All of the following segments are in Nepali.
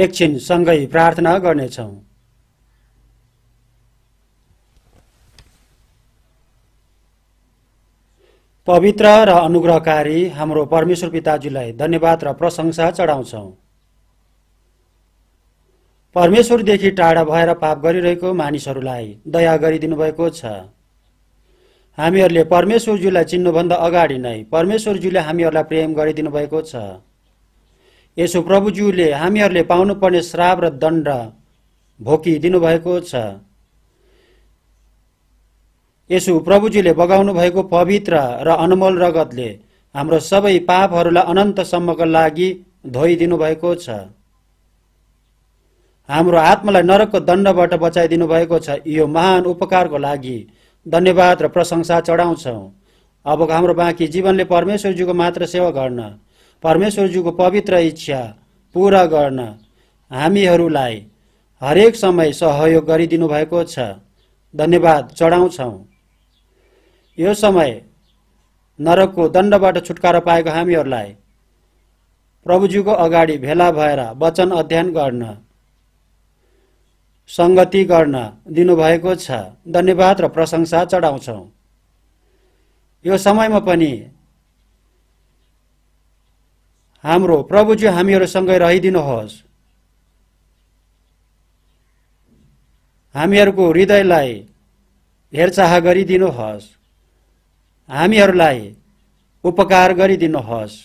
एकछिन सँगै प्रार्थना गर्नेछौँ पवित्र र अनुग्रहकारी हाम्रो परमेश्वर पिताजीलाई धन्यवाद र प्रशंसा चढाउँछौँ परमेश्वरदेखि टाढा भएर पाप गरिरहेको मानिसहरूलाई दया गरिदिनु भएको छ हामीहरूले परमेश्वरज्यूलाई चिन्नुभन्दा अगाडि नै परमेश्वरज्यूले हामीहरूलाई प्रेम गरिदिनु भएको छ यसो प्रभुज्यूले हामीहरूले पाउनुपर्ने श्राप र दण्ड भोकिदिनुभएको छ यसो प्रभुज्यूले बगाउनु भएको पवित्र र अनमोल रगतले हाम्रो सबै पापहरूलाई अनन्तसम्मको लागि धोइदिनु भएको छ हाम्रो आत्मालाई नरकको दण्डबाट बचाइदिनु भएको छ यो महान उपकारको लागि धन्यवाद र प्रशंसा चढाउँछौँ अब हाम्रो बाँकी जीवनले परमेश्वरज्यूको मात्र सेवा गर्न परमेश्वरज्यूको पवित्र इच्छा पुरा गर्न हामीहरूलाई हरेक समय सहयोग गरिदिनु भएको छ धन्यवाद चढाउँछौँ यो समय नरकको दण्डबाट छुटकारा पाएको हामीहरूलाई प्रभुज्यूको अगाडि भेला भएर वचन अध्ययन गर्न सङ्गति गर्न दिनुभएको छ धन्यवाद र प्रशंसा चढाउँछौँ यो समयमा पनि हाम्रो प्रभुज्यू हामीहरूसँगै रहिदिनुहोस् हामीहरूको हृदयलाई हेरचाह गरिदिनुहोस् हामीहरूलाई उपकार गरिदिनुहोस्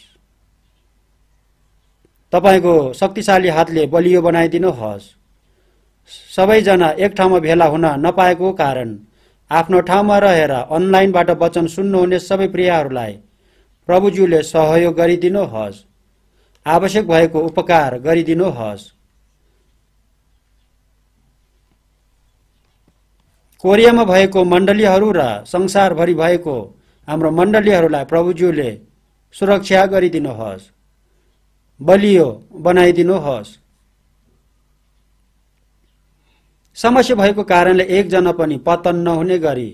तपाईँको शक्तिशाली हातले बलियो बनाइदिनुहोस् सबैजना एक ठाउँमा भेला हुन नपाएको कारण आफ्नो ठाउँमा रहेर अनलाइनबाट वचन सुन्नुहुने सबै प्रियहरूलाई प्रभुज्यूले सहयोग गरिदिनुहोस् आवश्यक भएको उपकार गरिदिनुहोस् कोरियामा भएको मण्डलीहरू र संसारभरि भएको हाम्रो मण्डलीहरूलाई प्रभुज्यूले सुरक्षा गरिदिनुहोस् बलियो बनाइदिनुहोस् समस्या भएको कारणले एकजना पनि पतन नहुने गरी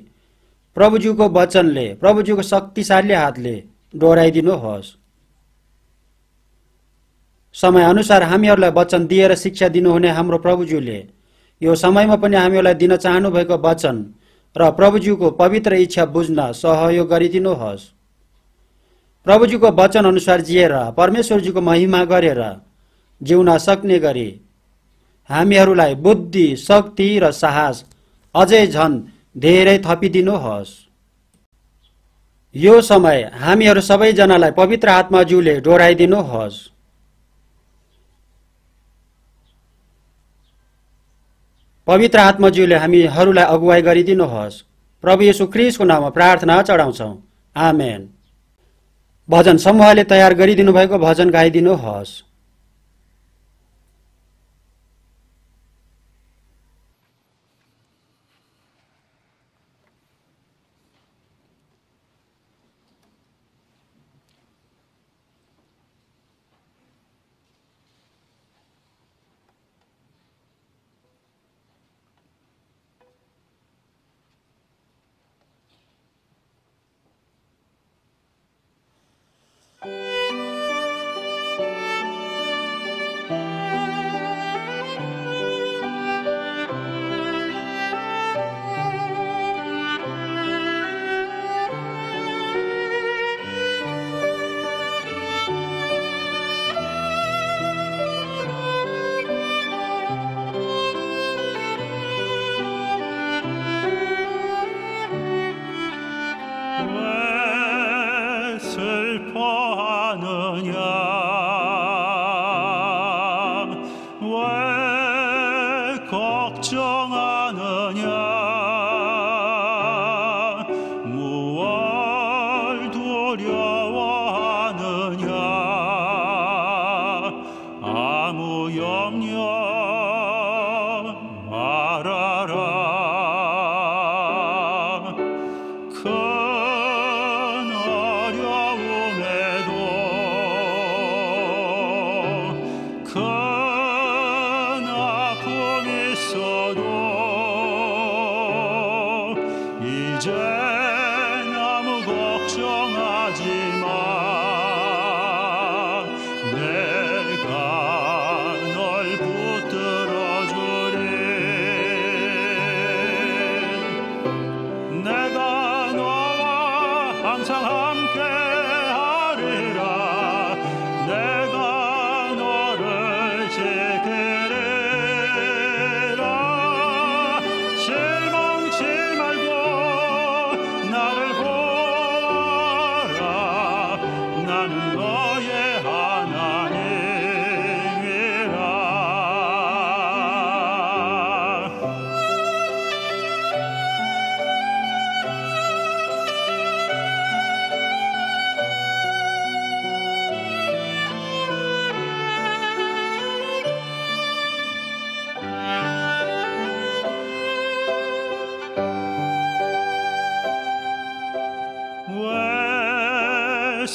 प्रभुज्यूको वचनले प्रभुज्यूको शक्तिशाली हातले डोराइदिनुहोस् समयअनुसार हामीहरूलाई वचन दिएर शिक्षा दिनुहुने हाम्रो प्रभुज्यूले यो समयमा पनि हामीहरूलाई दिन चाहनुभएको वचन र प्रभुज्यूको पवित्र इच्छा बुझ्न सहयोग गरिदिनुहोस् प्रभुजीको वचन अनुसार जिएर परमेश्वरजीको महिमा गरेर जिउन सक्ने गरी हामीहरूलाई बुद्धि शक्ति र साहस अझै झन् धेरै थपिदिनुहोस् यो समय हामीहरू सबैजनालाई पवित्र आत्माज्यूले डोराइदिनुहोस् पवित्र आत्मज्यूले हामीहरूलाई अगुवाई गरिदिनुहोस् प्रभु यसु क्रिसको नाममा प्रार्थना चढाउँछौँ आमेन भजन समूहले तयार गरिदिनु भएको भजन गाइदिनुहोस्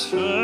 has heard.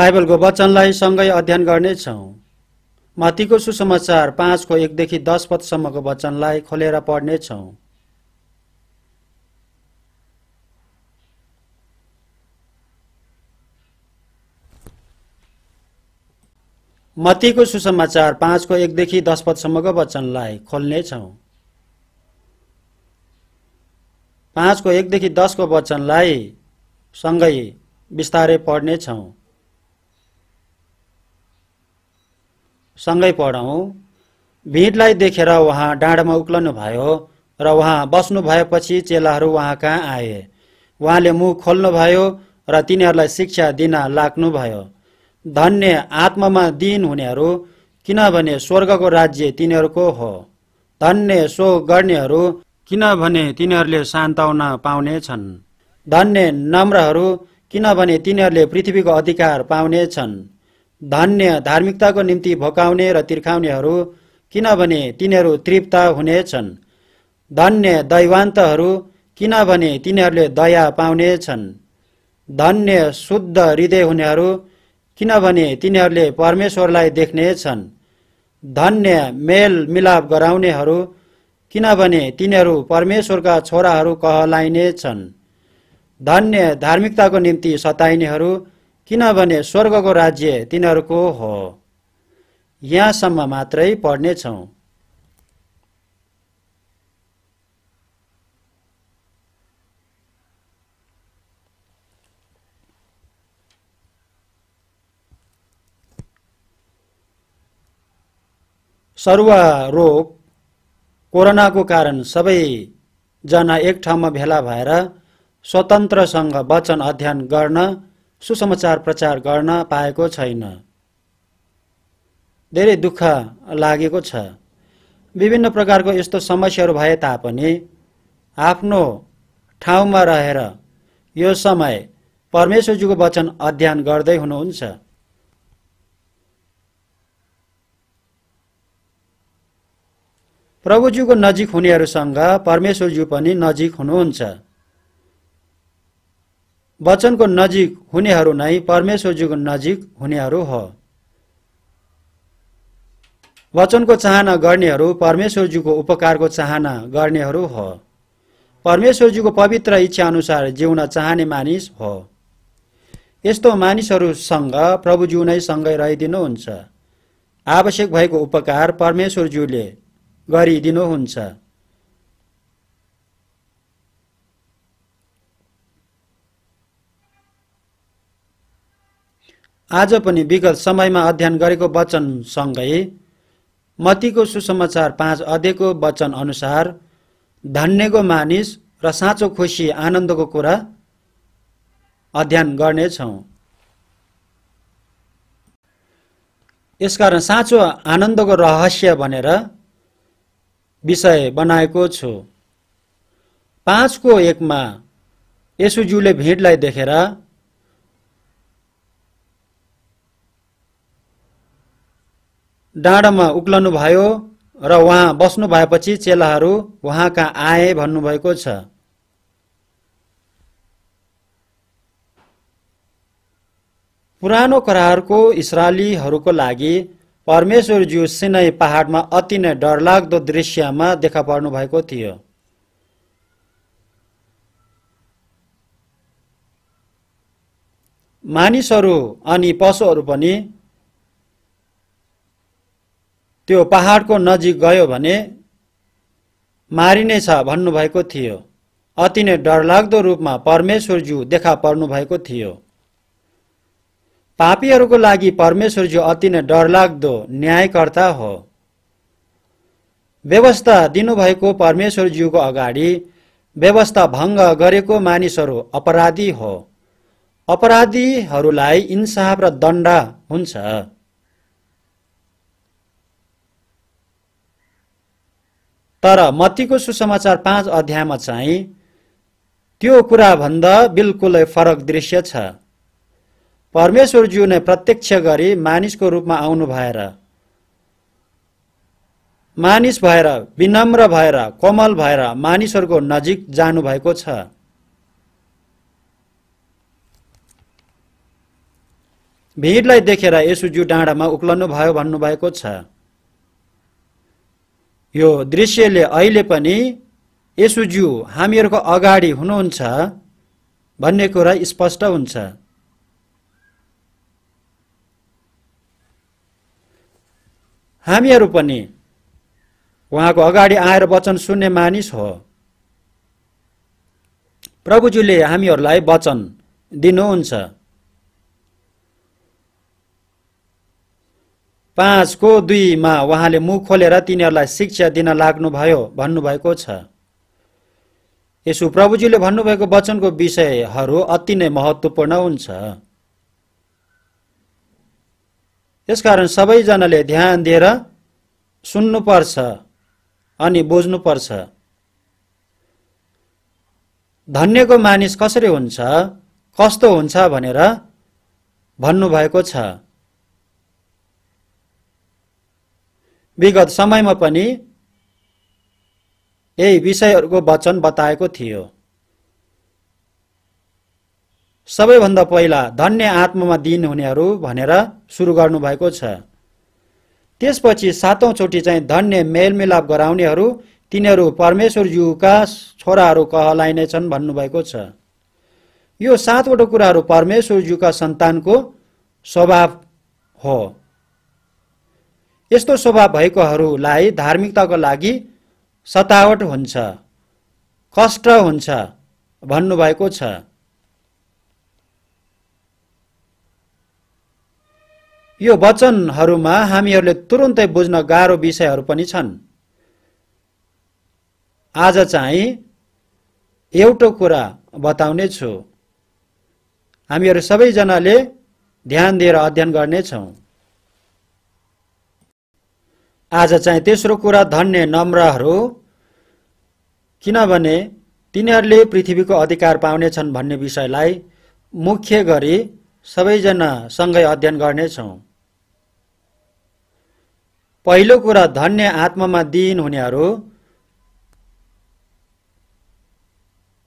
बाइबलको वचनलाई सँगै अध्ययन गर्नेछौँ माथिको सुसमाचार पाँचको एकदेखि दस पदसम्मको वचनलाई खोलेर पढ्नेछौँ मतीको सुसमाचार पाँचको एकदेखि दस पदसम्मको वचनलाई खोल्नेछौँ पाँचको एकदेखि दसको वचनलाई सँगै बिस्तारै पढ्नेछौँ सँगै पढौँ भिडलाई देखेर उहाँ डाँडामा उक्लनु भयो र उहाँ बस्नु भएपछि चेलाहरू उहाँ कहाँ आए उहाँले मुख खोल्नुभयो र तिनीहरूलाई शिक्षा दिन लाग्नुभयो धन्य आत्मामा दिन हुनेहरू किनभने स्वर्गको राज्य तिनीहरूको हो धन्य सो गर्नेहरू किनभने तिनीहरूले पाउने छन् धन्य नम्रहरू किनभने तिनीहरूले पृथ्वीको अधिकार पाउने छन् धन्य धार्मिकताको निम्ति भोकाउने र तिर्खाउनेहरू किनभने तिनीहरू तृप्त हुनेछन् धन्य दैवान्तहरू किनभने तिनीहरूले दया पाउनेछन् धन्य शुद्ध हृदय हुनेहरू किनभने तिनीहरूले परमेश्वरलाई देख्नेछन् धन्य मेल मिलाप गराउनेहरू किनभने तिनीहरू परमेश्वरका छोराहरू कहलाइनेछन् धन्य धार्मिकताको निम्ति सताइनेहरू किनभने स्वर्गको राज्य तिनीहरूको हो यहाँसम्म मात्रै पढ्नेछौँ सरुवा रोग कोरोनाको कारण सबैजना एक ठाउँमा भेला भएर स्वतन्त्रसँग वचन अध्ययन गर्न सुसमाचार प्रचार गर्न पाएको छैन धेरै दुःख लागेको छ विभिन्न प्रकारको यस्तो समस्याहरू भए तापनि आफ्नो ठाउँमा रहेर यो समय परमेश्वरजीको वचन अध्ययन गर्दै हुनुहुन्छ प्रभुजीको नजिक हुनेहरूसँग परमेश्वरज्यू पनि नजिक हुनुहुन्छ वचनको नजिक हुनेहरू नै परमेश्वरजीको नजिक हुनेहरू हो वचनको चाहना गर्नेहरू परमेश्वरजीको उपकारको चाहना गर्नेहरू हो परमेश्वरजीको पवित्र इच्छा अनुसार जिउन चाहने मानिस हो यस्तो मानिसहरूसँग प्रभुज्यू नै सँगै रहिदिनुहुन्छ आवश्यक भएको उपकार परमेश्वरज्यूले गरिदिनुहुन्छ आज पनि विगत समयमा अध्ययन गरेको वचनसँगै मतीको सुसमाचार पाँच अध्ययको वचन अनुसार धन्यको मानिस र साँचो खुसी आनन्दको कुरा अध्ययन गर्नेछौँ यसकारण साँचो आनन्दको रहस्य भनेर विषय बनाएको छु पाँचको एकमा यसुज्यूले भिडलाई देखेर डाँडामा भयो र उहाँ बस्नु भएपछि चेलाहरू उहाँका आए भन्नुभएको छ पुरानो करारको इसरालीहरूको लागि परमेश्वरज्यू सिनै पहाडमा अति नै डरलाग्दो दृश्यमा देखा पर्नु भएको थियो मानिसहरू अनि पशुहरू पनि त्यो पहाडको नजिक गयो भने मारिने मारिनेछ भन्नुभएको थियो अति नै डरलाग्दो रूपमा परमेश्वरज्यू देखा पर्नुभएको थियो पापीहरूको लागि परमेश्वरज्यू अति नै डरलाग्दो न्यायकर्ता हो व्यवस्था दिनुभएको परमेश्वरज्यूको अगाडि व्यवस्था भङ्ग गरेको मानिसहरू अपराधी हो अपराधीहरूलाई इन्साफ र दण्ड हुन्छ तर मत्तीको सुसमाचार पाँच अध्यायमा चाहिँ त्यो कुराभन्दा बिल्कुलै फरक दृश्य छ परमेश्वरज्यू नै प्रत्यक्ष गरी मानिसको रूपमा आउनु भएर मानिस भएर विनम्र भएर कोमल भएर मानिसहरूको नजिक जानुभएको छ भिडलाई देखेर जु डाँडामा उक्लनु भयो भन्नुभएको छ यो दृश्यले अहिले पनि यसुज्यू हामीहरूको अगाडि हुनुहुन्छ भन्ने कुरा स्पष्ट हुन्छ हामीहरू पनि उहाँको अगाडि आएर वचन सुन्ने मानिस हो प्रभुज्यूले हामीहरूलाई वचन दिनुहुन्छ पाँचको दुईमा उहाँले मुख खोलेर तिनीहरूलाई शिक्षा दिन लाग्नुभयो भन्नुभएको छ यसो प्रभुजीले भन्नुभएको वचनको विषयहरू अति नै महत्त्वपूर्ण हुन्छ यसकारण सबैजनाले ध्यान दिएर सुन्नुपर्छ अनि बुझ्नुपर्छ धन्यको मानिस कसरी हुन्छ कस्तो हुन्छ भनेर भन्नुभएको छ विगत समयमा पनि यही विषयहरूको वचन बताएको थियो सबैभन्दा पहिला धन्य आत्मामा दिन हुनेहरू भनेर सुरु गर्नुभएको छ त्यसपछि सातौँचोटि चाहिँ धन्य मेलमिलाप गराउनेहरू तिनीहरू परमेश्वरज्यूका छोराहरू कहलाइने छन् भन्नुभएको छ यो सातवटा कुराहरू परमेश्वरज्यूका सन्तानको स्वभाव हो यस्तो स्वभाव भएकोहरूलाई धार्मिकताको लागि सतावट हुन्छ कष्ट हुन्छ भन्नुभएको छ यो वचनहरूमा हामीहरूले तुरुन्तै बुझ्न गाह्रो विषयहरू पनि छन् आज चाहिँ एउटो कुरा बताउने छु हामीहरू सबैजनाले ध्यान दिएर अध्ययन गर्नेछौँ आज चाहिँ तेस्रो कुरा धन्य नम्रहरू किनभने तिनीहरूले पृथ्वीको अधिकार पाउनेछन् भन्ने विषयलाई मुख्य गरी सबैजना सँगै अध्ययन गर्नेछौँ पहिलो कुरा धन्य आत्मामा दिइन हुनेहरू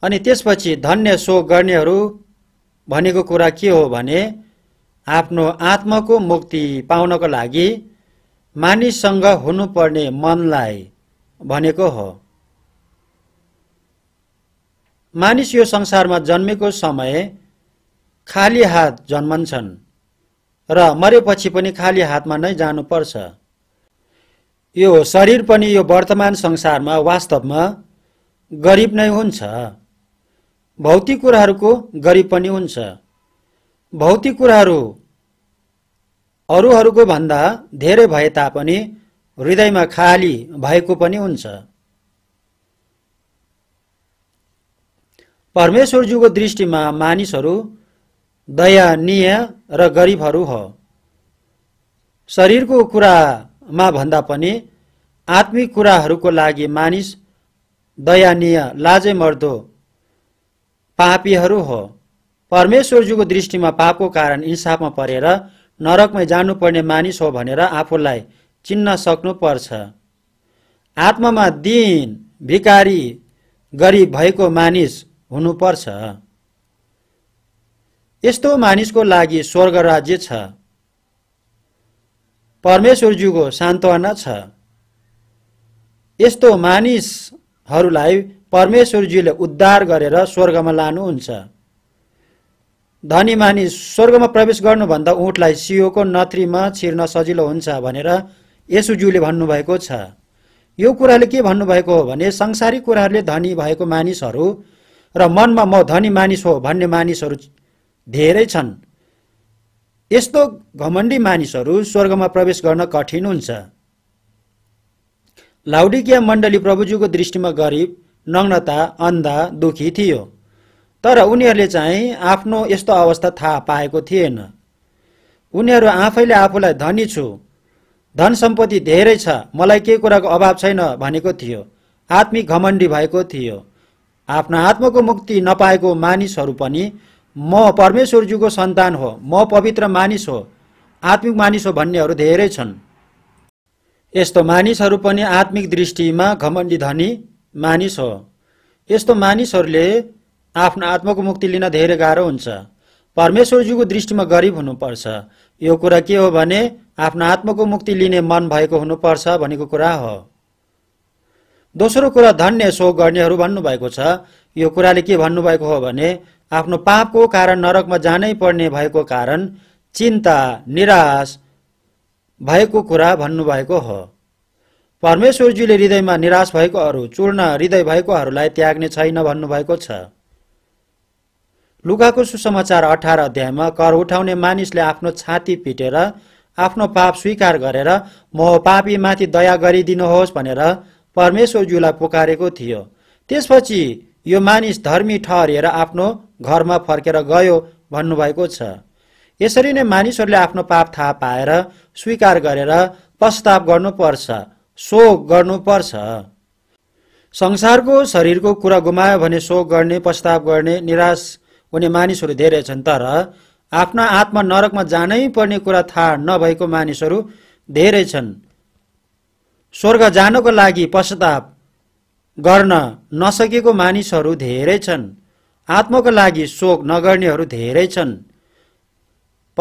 अनि त्यसपछि धन्य सो गर्नेहरू भनेको कुरा के हो भने आफ्नो आत्माको मुक्ति पाउनको लागि मानिससँग हुनुपर्ने मनलाई भनेको हो मानिस यो संसारमा जन्मेको समय खाली हात जन्मन्छन् र मरेपछि पनि खाली हातमा नै जानुपर्छ यो शरीर पनि यो वर्तमान संसारमा वास्तवमा गरिब नै हुन्छ भौतिक कुराहरूको गरिब पनि हुन्छ भौतिक कुराहरू अरूहरूको भन्दा धेरै भए तापनि हृदयमा खाली भएको पनि हुन्छ परमेश्वरज्यूको दृष्टिमा मानिसहरू दयानीय र गरिबहरू हो शरीरको कुरामा भन्दा पनि आत्मिक कुराहरूको लागि मानिस दयानीय लाजे मर्दो पापीहरू हो परमेश्वरज्यूको दृष्टिमा पापको कारण इन्साफमा परेर नरकमै जानुपर्ने मानिस हो भनेर आफूलाई चिन्न सक्नुपर्छ आत्मामा दिन भिकारी गरिब भएको मानिस हुनुपर्छ यस्तो मानिसको लागि स्वर्ग राज्य छ परमेश्वरज्यूको सान्त्वना छ यस्तो मानिसहरूलाई परमेश्वरज्यूले उद्धार गरेर स्वर्गमा लानुहुन्छ धनी मानिस स्वर्गमा प्रवेश गर्नुभन्दा उठलाई सियोको नत्रीमा छिर्न सजिलो हुन्छ भनेर यसुज्यूले भन्नुभएको छ यो कुराले के भन्नुभएको हो भने संसारिक कुराहरूले धनी भएको मानिसहरू र मनमा म धनी मानिस हो भन्ने मानिसहरू धेरै छन् यस्तो घमण्डी मानिसहरू स्वर्गमा प्रवेश गर्न कठिन हुन्छ लाउडिकिया मण्डली प्रभुज्यूको दृष्टिमा गरिब नग्नता अन्धा दुखी थियो तर उनीहरूले चाहिँ आफ्नो यस्तो अवस्था थाहा पाएको थिएन उनीहरू आफैले आफूलाई धनी छु धन सम्पत्ति धेरै छ मलाई केही कुराको अभाव छैन भनेको थियो आत्मिक घमण्डी भएको थियो आफ्नो आत्माको मुक्ति नपाएको मानिसहरू पनि म परमेश्वरज्यूको सन्तान हो म पवित्र मानिस हो आत्मिक मानिस हो भन्नेहरू धेरै छन् यस्तो मानिसहरू पनि आत्मिक दृष्टिमा घमण्डी धनी मानिस हो यस्तो मानिसहरूले आफ्नो आत्माको मुक्ति लिन धेरै गाह्रो हुन्छ परमेश्वरजीको दृष्टिमा गरिब हुनुपर्छ यो कुरा के हो भने आफ्नो आत्माको मुक्ति लिने मन भएको हुनुपर्छ भनेको कुरा हो दोस्रो कुरा धन्य सो गर्नेहरू भन्नुभएको छ यो कुराले के भन्नुभएको हो भने आफ्नो पापको कारण नरकमा जानै पर्ने भएको कारण चिन्ता निराश भएको कुरा भन्नुभएको हो परमेश्वरजीले हृदयमा निराश भएकोहरू चूर्ण हृदय भएकोहरूलाई त्याग्ने छैन भन्नुभएको छ लुगाको सुसमाचार अठार अध्यायमा कर उठाउने मानिसले आफ्नो छाती पिटेर आफ्नो पाप स्वीकार गरेर म पापीमाथि दया गरिदिनुहोस् भनेर परमेश्वरज्यूलाई पुकारेको थियो त्यसपछि यो मानिस धर्मी ठहरिएर आफ्नो घरमा फर्केर गयो भन्नुभएको छ यसरी नै मानिसहरूले आफ्नो पाप थाहा पाएर स्वीकार गरेर पश्चाताप गर्नुपर्छ शोक गर्नुपर्छ संसारको शरीरको कुरा गुमायो भने शोक गर्ने पश्चाताप गर्ने निराश हुने मानिसहरू धेरै छन् तर आफ्ना आत्मा नरकमा जानै पर्ने कुरा थाहा नभएको मानिसहरू धेरै छन् स्वर्ग जानको लागि पश्चाताप गर्न नसकेको मानिसहरू धेरै छन् आत्माको लागि शोक नगर्नेहरू धेरै छन्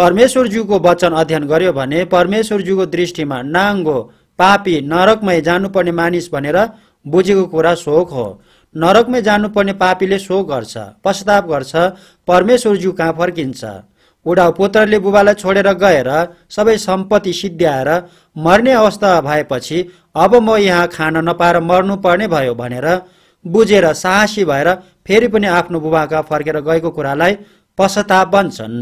परमेश्वरज्यूको वचन अध्ययन गर्यो भने परमेश्वरज्यूको दृष्टिमा नाङ्गो पापी नरकमै जानुपर्ने मानिस भनेर बुझेको कुरा शोक हो नरकमै जानुपर्ने पापीले सो गर्छ पश्चाताप गर्छ परमेश्वरज्यू कहाँ फर्किन्छ उडाउ पुत्रले बुबालाई छोडेर गएर सबै सम्पत्ति सिद्ध्याएर मर्ने अवस्था भएपछि अब म यहाँ खान नपाएर मर्नुपर्ने भयो भनेर बुझेर साहसी भएर फेरि पनि आफ्नो बुबा कहाँ फर्केर गएको कुरालाई पश्चाताप बन्छन्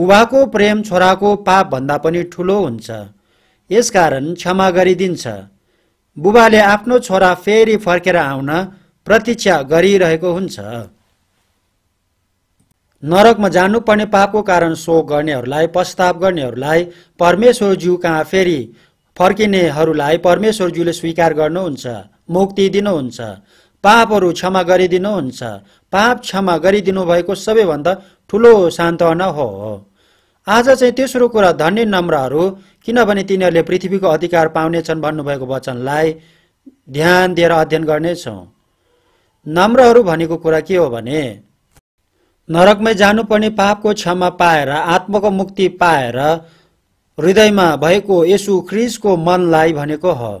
बुबाको प्रेम छोराको पापभन्दा पनि ठुलो हुन्छ यसकारण क्षमा गरिदिन्छ बुबाले आफ्नो छोरा फेरि फर्केर आउन प्रतीक्षा गरिरहेको हुन्छ नरकमा जानुपर्ने पापको कारण शोक गर्नेहरूलाई प्रस्ताव गर्नेहरूलाई परमेश्वरज्यू कहाँ फेरि फर्किनेहरूलाई परमेश्वरज्यूले स्वीकार गर्नुहुन्छ मुक्ति दिनुहुन्छ पापहरू क्षमा गरिदिनुहुन्छ पाप क्षमा गरिदिनु भएको सबैभन्दा ठुलो सान्त्वना हो आज चाहिँ तेस्रो कुरा धन्य नम्रहरू किनभने तिनीहरूले पृथ्वीको अधिकार पाउनेछन् भन्नुभएको वचनलाई ध्यान दिएर अध्ययन गर्नेछौँ नम्रहरू भनेको कुरा के हो भने नरकमै जानुपर्ने पापको क्षमा पाएर आत्माको मुक्ति पाएर हृदयमा भएको यसु ख्रिसको मनलाई भनेको हो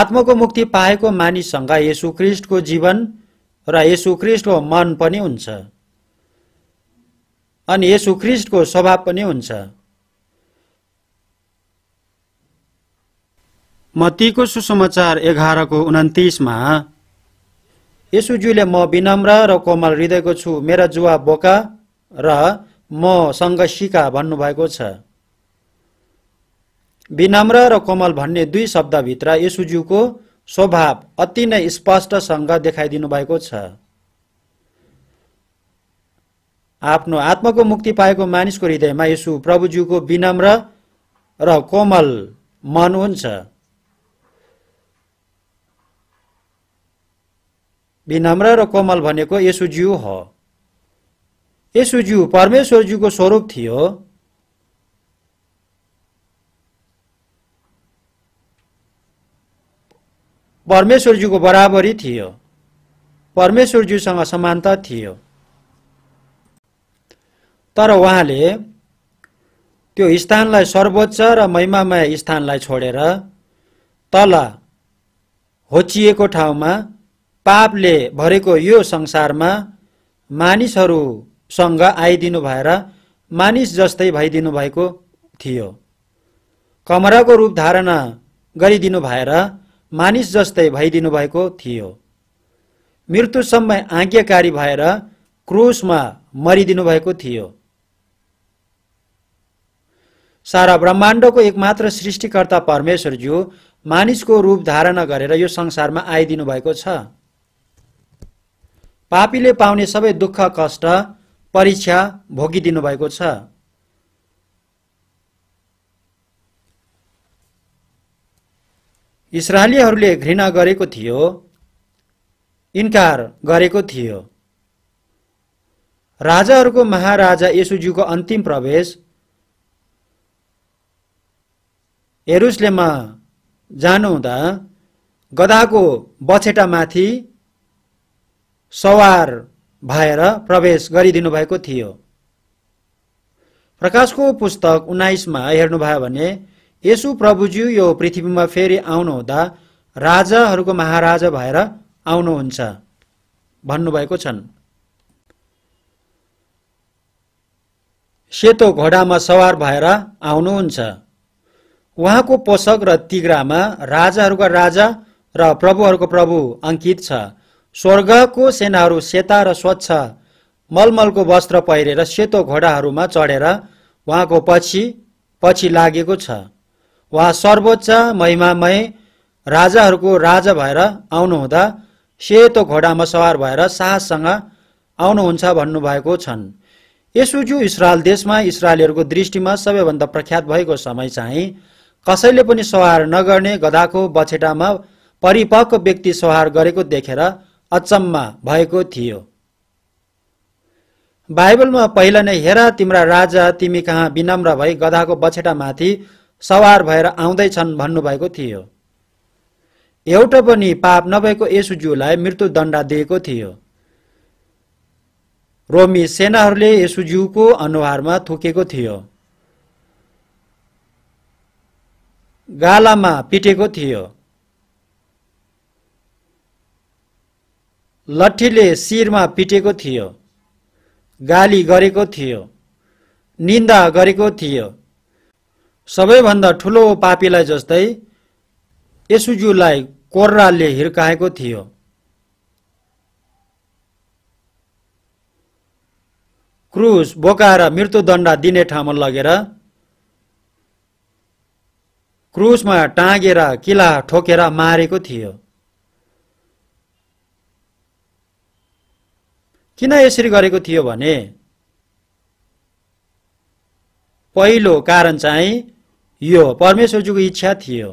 आत्माको मुक्ति पाएको मानिससँग यसु ख्रिस्टको जीवन र यसु ख्रिस्टको मन पनि हुन्छ अनि यसु ख्रिस्टको स्वभाव पनि हुन्छ मतीको सुसमाचार एघारको उन्तिसमा यसुज्यूले म विनम्र र कोमल हृदयको छु मेरा जुवा बोका र सँग सिका भन्नुभएको छ विनम्र र कोमल भन्ने दुई शब्दभित्र यसुज्यूको स्वभाव अति नै स्पष्टसँग देखाइदिनु भएको छ आफ्नो आत्माको मुक्ति पाएको मानिसको हृदयमा यसु प्रभुज्यूको विनम्र र कोमल मन हुन्छ विनम्र र कोमल भनेको यसुज्यू हो यसुज्यू परमेश्वरज्यूको स्वरूप थियो परमेश्वरज्यूको बराबरी थियो परमेश्वरज्यूसँग समानता थियो तर उहाँले त्यो स्थानलाई सर्वोच्च र महिमामय स्थानलाई छोडेर तल होचिएको ठाउँमा पापले भरेको यो संसारमा मानिसहरूसँग आइदिनु भएर मानिस जस्तै भइदिनु भएको थियो कमराको रूप धारणा गरिदिनु भएर मानिस जस्तै भइदिनु भएको थियो मृत्युसम्म आज्ञाकारी भएर क्रुसमा मरिदिनु भएको थियो सारा ब्रह्माण्डको एकमात्र सृष्टिकर्ता परमेश्वरज्यू मानिसको रूप धारण गरेर यो संसारमा आइदिनु भएको छ पापीले पाउने सबै दुःख कष्ट परीक्षा भोगिदिनु भएको छ इसरायलीहरूले घृणा गरेको थियो इन्कार गरेको थियो राजाहरूको महाराजा यशुज्यूको अन्तिम प्रवेश हेरुसलेममा जानुहुँदा गदाको बछेटामाथि सवार भएर प्रवेश गरिदिनु भएको थियो प्रकाशको पुस्तक उन्नाइसमा हेर्नुभयो भने यसु प्रभुज्यू यो पृथ्वीमा फेरि आउनुहुँदा राजाहरूको महाराजा भएर आउनुहुन्छ भन्नुभएको छन् सेतो घोडामा सवार भएर आउनुहुन्छ उहाँको पोषक र तिग्रामा राजाहरूका राजा र प्रभुहरूको प्रभु अङ्कित छ स्वर्गको सेनाहरू सेता र स्वच्छ मलमलको वस्त्र पहिरेर सेतो घोडाहरूमा चढेर उहाँको पछि पछि लागेको छ उहाँ सर्वोच्च महिमामय राजाहरूको राजा भएर आउनुहुँदा सेतो घोडामा सवार भएर साहससँग आउनुहुन्छ भन्नुभएको छन् यसुजु इसरायल देशमा इसरायलीहरूको दृष्टिमा सबैभन्दा प्रख्यात भएको समय चाहिँ कसैले पनि सहार नगर्ने गधाको बछेटामा परिपक्व व्यक्ति सहार गरेको देखेर अचम्म भएको थियो बाइबलमा पहिला नै हेर तिम्रा राजा तिमी कहाँ विनम्र भई गधाको बछेटामाथि सवार भएर आउँदैछन् भन्नुभएको थियो एउटा पनि पाप नभएको यसुज्यूलाई मृत्युदण्ड दिएको थियो रोमी सेनाहरूले यसुज्यूको अनुहारमा थुकेको थियो गालामा पिटेको थियो लट्ठीले शिरमा पिटेको थियो गाली गरेको थियो निन्दा गरेको थियो सबैभन्दा ठुलो पापीलाई जस्तै यसुज्यूलाई कोर्राले हिर्काएको थियो क्रुस बोकाएर मृत्युदण्ड दिने ठाउँमा लगेर क्रुसमा टाँगेर किला ठोकेर मारेको थियो किन यसरी गरेको थियो भने पहिलो कारण चाहिँ यो परमेश्वरजीको इच्छा थियो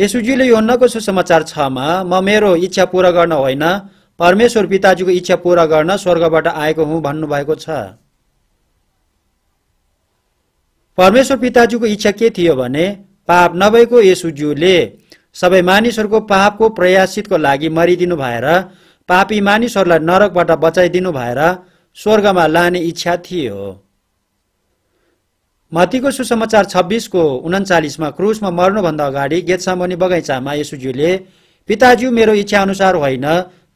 यसुजीले अन्नको सुसमाचार छमा म मेरो इच्छा पुरा गर्न होइन परमेश्वर पिताजीको इच्छा पुरा गर्न स्वर्गबाट आएको हुँ भन्नुभएको छ परमेश्वर पिताज्यूको इच्छा के थियो भने पाप नभएको यसुज्यूले सबै मानिसहरूको पापको प्रयासितको लागि मरिदिनु भएर पापी मानिसहरूलाई नरकबाट बचाइदिनु भएर स्वर्गमा लाने इच्छा थियो मतीको सुसमाचार छब्बिसको उन्चालिसमा क्रुसमा मर्नुभन्दा अगाडि गेतसामनी बगैँचामा यसुज्यूले पिताज्यू मेरो इच्छा अनुसार होइन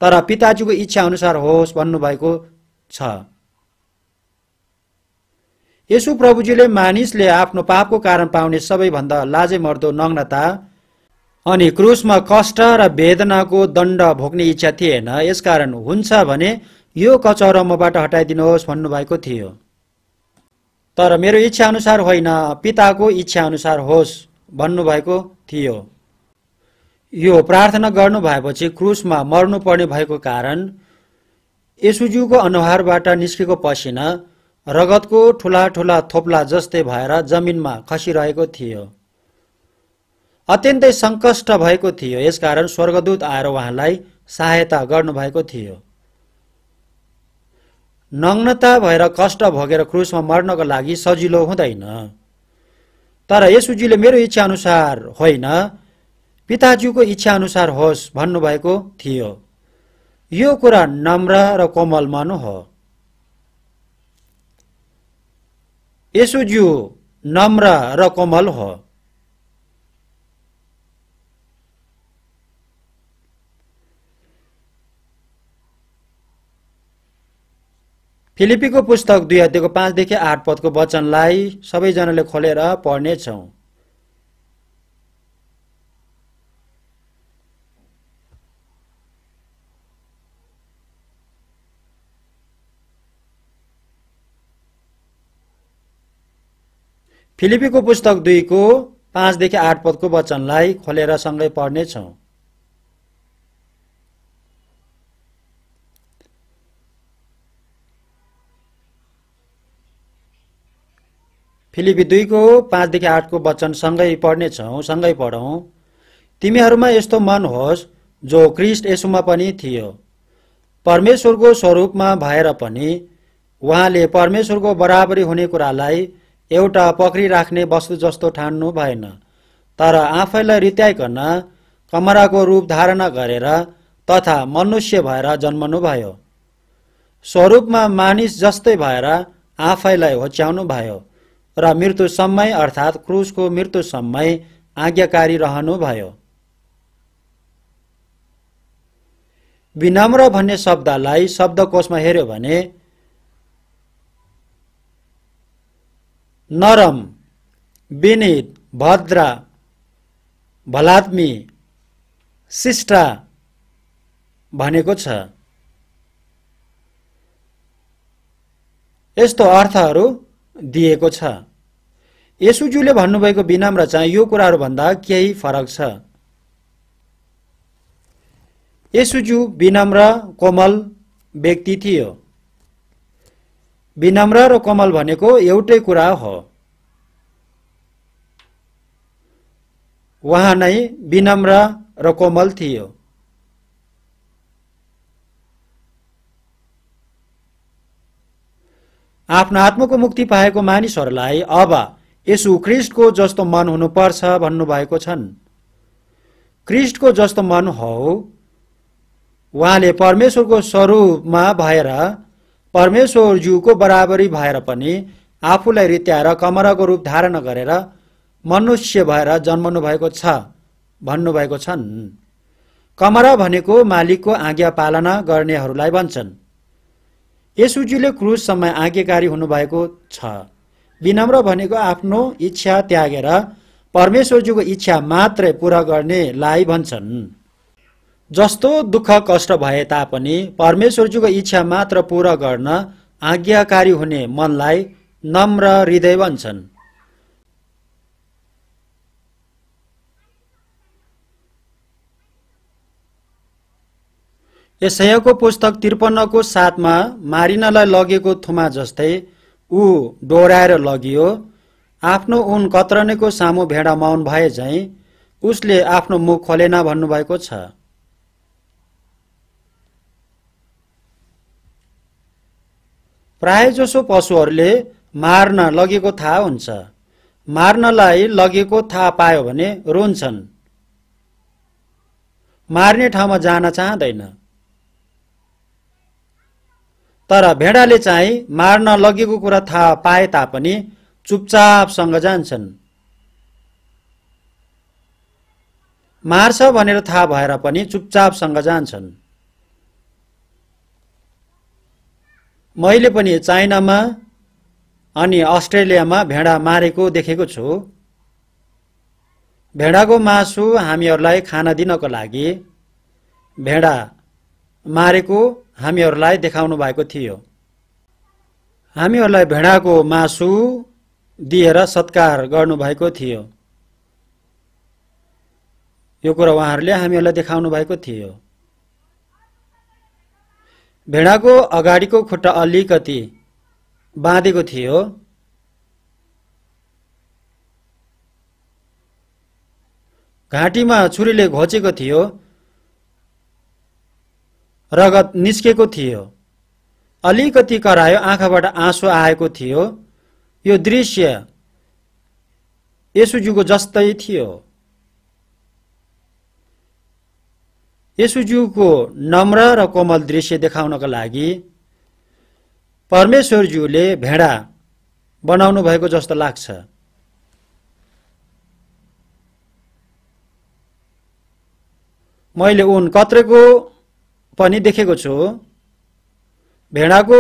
तर पिताजीको इच्छा अनुसार होस् भन्नुभएको छ यसु प्रभुजीले मानिसले आफ्नो पापको कारण पाउने सबैभन्दा लाजे मर्दो नग्नता अनि क्रुसमा कष्ट र वेदनाको दण्ड भोग्ने इच्छा थिएन यसकारण हुन्छ भने यो कचौरा मबाट हटाइदिनुहोस् भन्नुभएको थियो तर मेरो इच्छा अनुसार होइन पिताको इच्छा अनुसार होस् भन्नुभएको थियो यो प्रार्थना गर्नु भएपछि क्रुसमा मर्नुपर्ने भएको कारण यसुज्यूको अनुहारबाट निस्केको पसिना रगतको ठुला ठुला थोप्ला जस्तै भएर जमिनमा खसिरहेको थियो अत्यन्तै सङ्कष्ट भएको थियो यसकारण स्वर्गदूत आएर उहाँलाई सहायता गर्नुभएको थियो नग्नता भएर कष्ट भोगेर क्रुसमा मर्नको लागि सजिलो हुँदैन तर यसुजीले मेरो इच्छाअनुसार होइन पिताज्यूको इच्छाअनुसार होस् भन्नुभएको थियो यो कुरा नम्र र कोमल मन हो यसोज्यू नम्र र कोमल हो फिलिपीको पुस्तक दुई अध्ययको पाँचदेखि आठ पदको वचनलाई सबैजनाले खोलेर पढ्नेछौँ फिलिपीको पुस्तक दुईको पाँचदेखि आठ पदको वचनलाई खोलेर सँगै पढ्नेछौँ फिलिपी दुईको पाँचदेखि आठको वचन सँगै पढ्नेछौँ सँगै पढौँ तिमीहरूमा यस्तो मन होस् जो क्रिस्ट यसुमा पनि थियो परमेश्वरको स्वरूपमा भएर पनि उहाँले परमेश्वरको बराबरी हुने कुरालाई एउटा पक्रिराख्ने वस्तु जस्तो ठान्नु भएन तर आफैलाई रित्याइकन कमराको रूप धारणा गरेर तथा मनुष्य भएर जन्मनुभयो स्वरूपमा मानिस जस्तै भएर आफैलाई होच्याउनु भयो र मृत्युसम्मै अर्थात् क्रुसको मृत्युसम्मै आज्ञाकारी रहनु भयो विनम्र भन्ने शब्दलाई शब्दकोशमा हेऱ्यो भने नरम विनित भद्र भलात्मी शिष्टा भनेको छ यस्तो अर्थहरू दिएको छ यसुज्यूले भन्नुभएको विनम्र चाहिँ यो कुराहरूभन्दा केही फरक छ यसुज्यू विनम्र कोमल व्यक्ति थियो विनम्र र कमल भनेको एउटै कुरा हो उहाँ नै विनम्र र कोमल थियो आफ्नो आत्माको मुक्ति पाएको मानिसहरूलाई अब यसु ख्रिस्टको जस्तो मन हुनुपर्छ भन्नुभएको छन् क्रिस्टको जस्तो मन हो उहाँले परमेश्वरको स्वरूपमा भएर परमेश्वरज्यूको बराबरी भएर पनि आफूलाई रित्याएर कमराको रूप धारण गरेर मनुष्य भएर जन्मनु भएको छ भन्नुभएको छन् कमरा भनेको मालिकको आज्ञा पालना गर्नेहरूलाई भन्छन् यसुजीले समय आज्ञाकारी हुनुभएको छ विनम्र भनेको आफ्नो इच्छा त्यागेर परमेश्वरज्यूको इच्छा मात्रै पुरा गर्नेलाई भन्छन् जस्तो दुःख कष्ट भए तापनि परमेश्वरज्यूको इच्छा मात्र पुरा गर्न आज्ञाकारी हुने मनलाई नम्र हृदय भन्छन् यसको पुस्तक त्रिपन्नको साथमा मारिनलाई लगेको थुमा जस्तै ऊ डोराएर लगियो आफ्नो उन कत्रनेको सामु भेडा माउन भए झैँ उसले आफ्नो मुख खोलेन भन्नुभएको छ प्रायजसो पशुहरूले मार्न लगेको थाहा हुन्छ मार्नलाई लगेको थाहा पायो भने रोन्छन् मार्ने ठाउँमा जान चाहँदैन तर भेडाले चाहिँ मार्न लगेको कुरा थाहा पाए तापनि चुपचापसँग जान्छन् मार्छ भनेर थाहा भएर पनि चुपचापसँग जान्छन् मैले पनि चाइनामा अनि अस्ट्रेलियामा भेडा मारेको देखेको छु भेडाको मासु हामीहरूलाई खान दिनको लागि भेडा मारेको हामीहरूलाई देखाउनु भएको थियो हामीहरूलाई भेडाको मासु दिएर सत्कार गर्नुभएको थियो यो कुरा उहाँहरूले हामीहरूलाई देखाउनु भएको थियो भेडाको अगाडिको खुट्टा अलिकति बाँधेको थियो घाँटीमा छुरीले घोचेको थियो रगत निस्केको थियो अलिकति करायो आँखाबाट आँसु आएको थियो यो दृश्य यसुजुको जस्तै थियो यशुज्यूको नम्र र कोमल दृश्य देखाउनका लागि परमेश्वरज्यूले भेडा बनाउनु भएको जस्तो लाग्छ मैले उन कत्रेको पनि देखेको छु भेडाको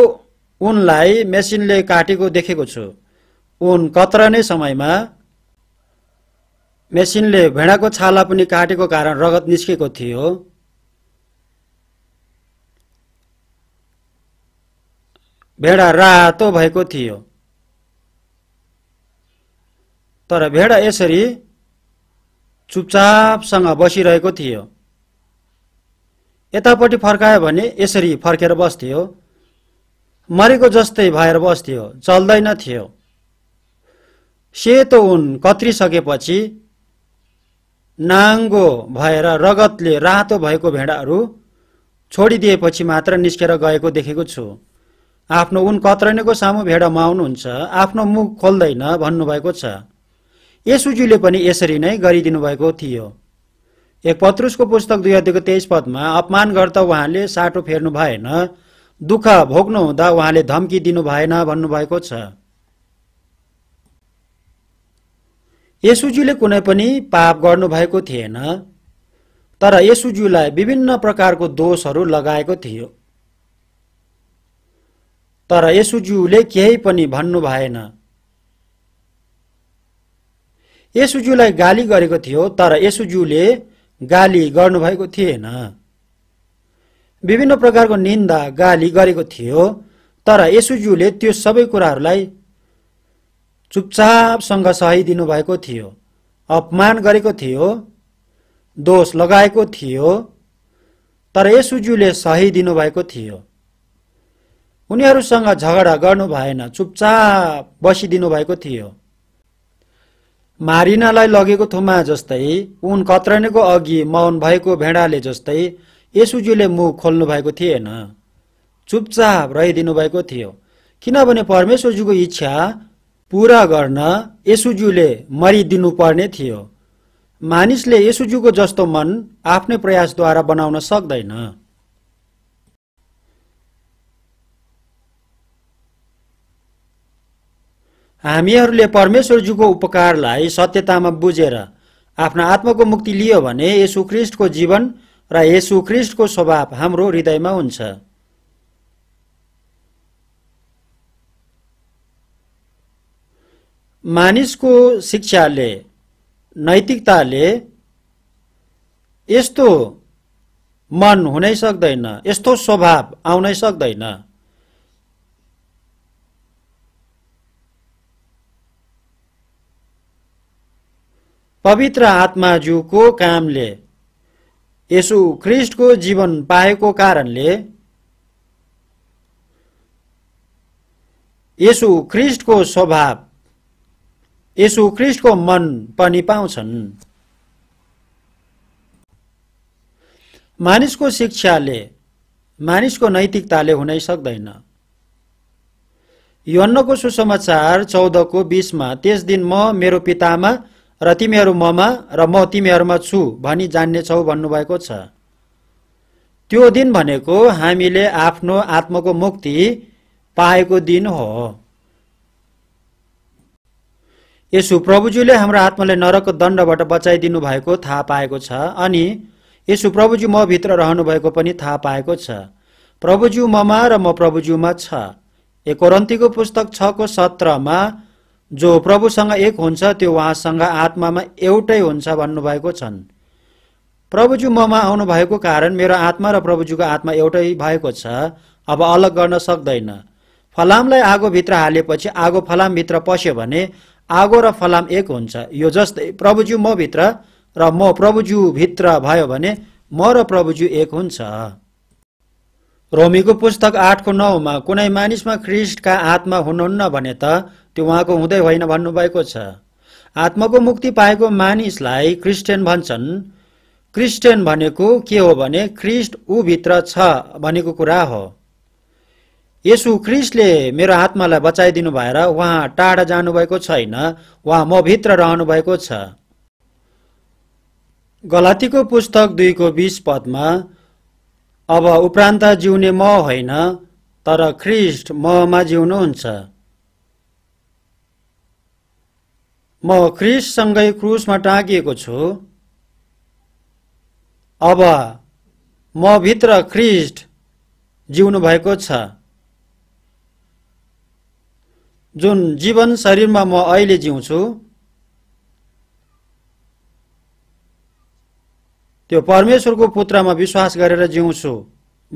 उनलाई मेसिनले काटेको देखेको छु उन कत्रने समयमा मेसिनले भेडाको छाला पनि काटेको कारण रगत निस्केको थियो भेडा रातो भएको थियो तर भेडा यसरी चुपचापसँग बसिरहेको थियो यतापट्टि फर्कायो भने यसरी फर्केर बस्थ्यो मरेको जस्तै भएर बस्थ्यो चल्दैन थियो सेतो उन कत्रिसकेपछि नाङ्गो भएर रगतले रातो भएको भेडाहरू छोडिदिएपछि मात्र निस्केर गएको देखेको छु आफ्नो उन कत्रनेको सामु भेडा आउनुहुन्छ आफ्नो मुख खोल्दैन भन्नुभएको छ यसुजीले पनि यसरी नै गरिदिनु भएको थियो एक पत्रुसको पुस्तक दुई अध्ययको तेइस पदमा अपमान गर्दा उहाँले साटो फेर्नु भएन दुःख भोग्नुहुँदा उहाँले धम्की दिनु भएन भन्नुभएको छ यसुजीले कुनै पनि पाप गर्नुभएको थिएन तर यसुज्यूलाई विभिन्न प्रकारको दोषहरू लगाएको थियो तर यसुज्यूले केही पनि भन्नु भएन यसुज्यूलाई गाली गरेको थियो तर यसुज्यूले गाली गर्नुभएको थिएन विभिन्न प्रकारको निन्दा गाली गरेको थियो तर यसुज्यूले त्यो सबै कुराहरूलाई चुपचापसँग सहिदिनु भएको थियो अपमान गरेको थियो दोष लगाएको थियो तर यसुज्यूले सही दिनुभएको थियो उनीहरूसँग झगडा गर्नु भएन चुपचाप बसिदिनु भएको थियो मारिनालाई लगेको थुमा जस्तै उन कत्रनेको अघि मौन भएको भेडाले जस्तै यसुज्यूले मुख खोल्नु भएको थिएन चुपचाप रहिदिनु भएको थियो किनभने परमेश्वरज्यूको इच्छा पुरा गर्न यसुज्यूले मरिदिनु पर्ने थियो मानिसले यसुज्यूको जस्तो मन आफ्नै प्रयासद्वारा बनाउन सक्दैन हामीहरूले परमेश्वरज्यूको उपकारलाई सत्यतामा बुझेर आफ्नो आत्माको मुक्ति लियो भने येसुख्रिस्टको जीवन र येसुख्रिस्टको स्वभाव हाम्रो हृदयमा हुन्छ मानिसको शिक्षाले नैतिकताले यस्तो मन हुनै सक्दैन यस्तो स्वभाव आउनै सक्दैन पवित्र आत्माज्यूको कामले यसु ख्रिस्टको जीवन पाएको कारणले यसु ख्रिस्टको स्वभाव यसु ख्रिस्टको मन पनि पाउँछन् मानिसको शिक्षाले मानिसको नैतिकताले हुनै सक्दैन अन्नको सुसमाचार चौधको बिसमा त्यस दिन म मेरो पितामा र तिमीहरू ममा र म तिमीहरूमा छु भनी जान्नेछौ भन्नुभएको छ त्यो दिन भनेको हामीले आफ्नो आत्माको मुक्ति पाएको दिन हो यसु प्रभुज्यूले हाम्रो आत्माले नरकको दण्डबाट बचाइदिनु भएको थाहा पाएको छ अनि यसु प्रभुजी म भित्र रहनु भएको पनि थाहा पाएको छ प्रभुज्यू ममा र म प्रभुज्यूमा छ एक पुस्तक छको सत्रमा जो प्रभुसँग एक हुन्छ त्यो उहाँसँग आत्मामा एउटै हुन्छ भन्नुभएको छन् प्रभुजी ममा आउनुभएको कारण मेरो आत्मा र प्रभुजीको आत्मा एउटै भएको छ अब अलग गर्न सक्दैन फलामलाई आगोभित्र हालेपछि आगो फलामभित्र पस्यो भने आगो र फलाम एक हुन्छ यो जस्तै प्रभुज्यू मभित्र र म प्रभुज्यूभित्र भयो भने म र प्रभुज्यू एक हुन्छ रोमीको पुस्तक आठको नौमा कुनै मानिसमा ख्रिस्टका आत्मा हुनुहुन्न भने त त्यो उहाँको हुँदै होइन भन्नुभएको छ आत्माको मुक्ति पाएको मानिसलाई क्रिस्टियन भन्छन् क्रिस्टियन भनेको के हो भने ख्रिस्ट भित्र छ भनेको कुरा हो यसु ख्रिस्टले मेरो आत्मालाई बचाइदिनु भएर उहाँ टाढा जानुभएको छैन उहाँ म भित्र रहनुभएको छ गलातीको पुस्तक दुईको बिस पदमा अब उपरान्त जिउने म होइन तर ख्रिस्ट ममा जिउनुहुन्छ म ख्रिस्टसँगै क्रुसमा टाँगिएको छु अब म भित्र ख्रिस्ट जिउनु भएको छ जुन जीवन शरीरमा म अहिले जिउँछु त्यो परमेश्वरको पुत्रमा विश्वास गरेर जिउँछु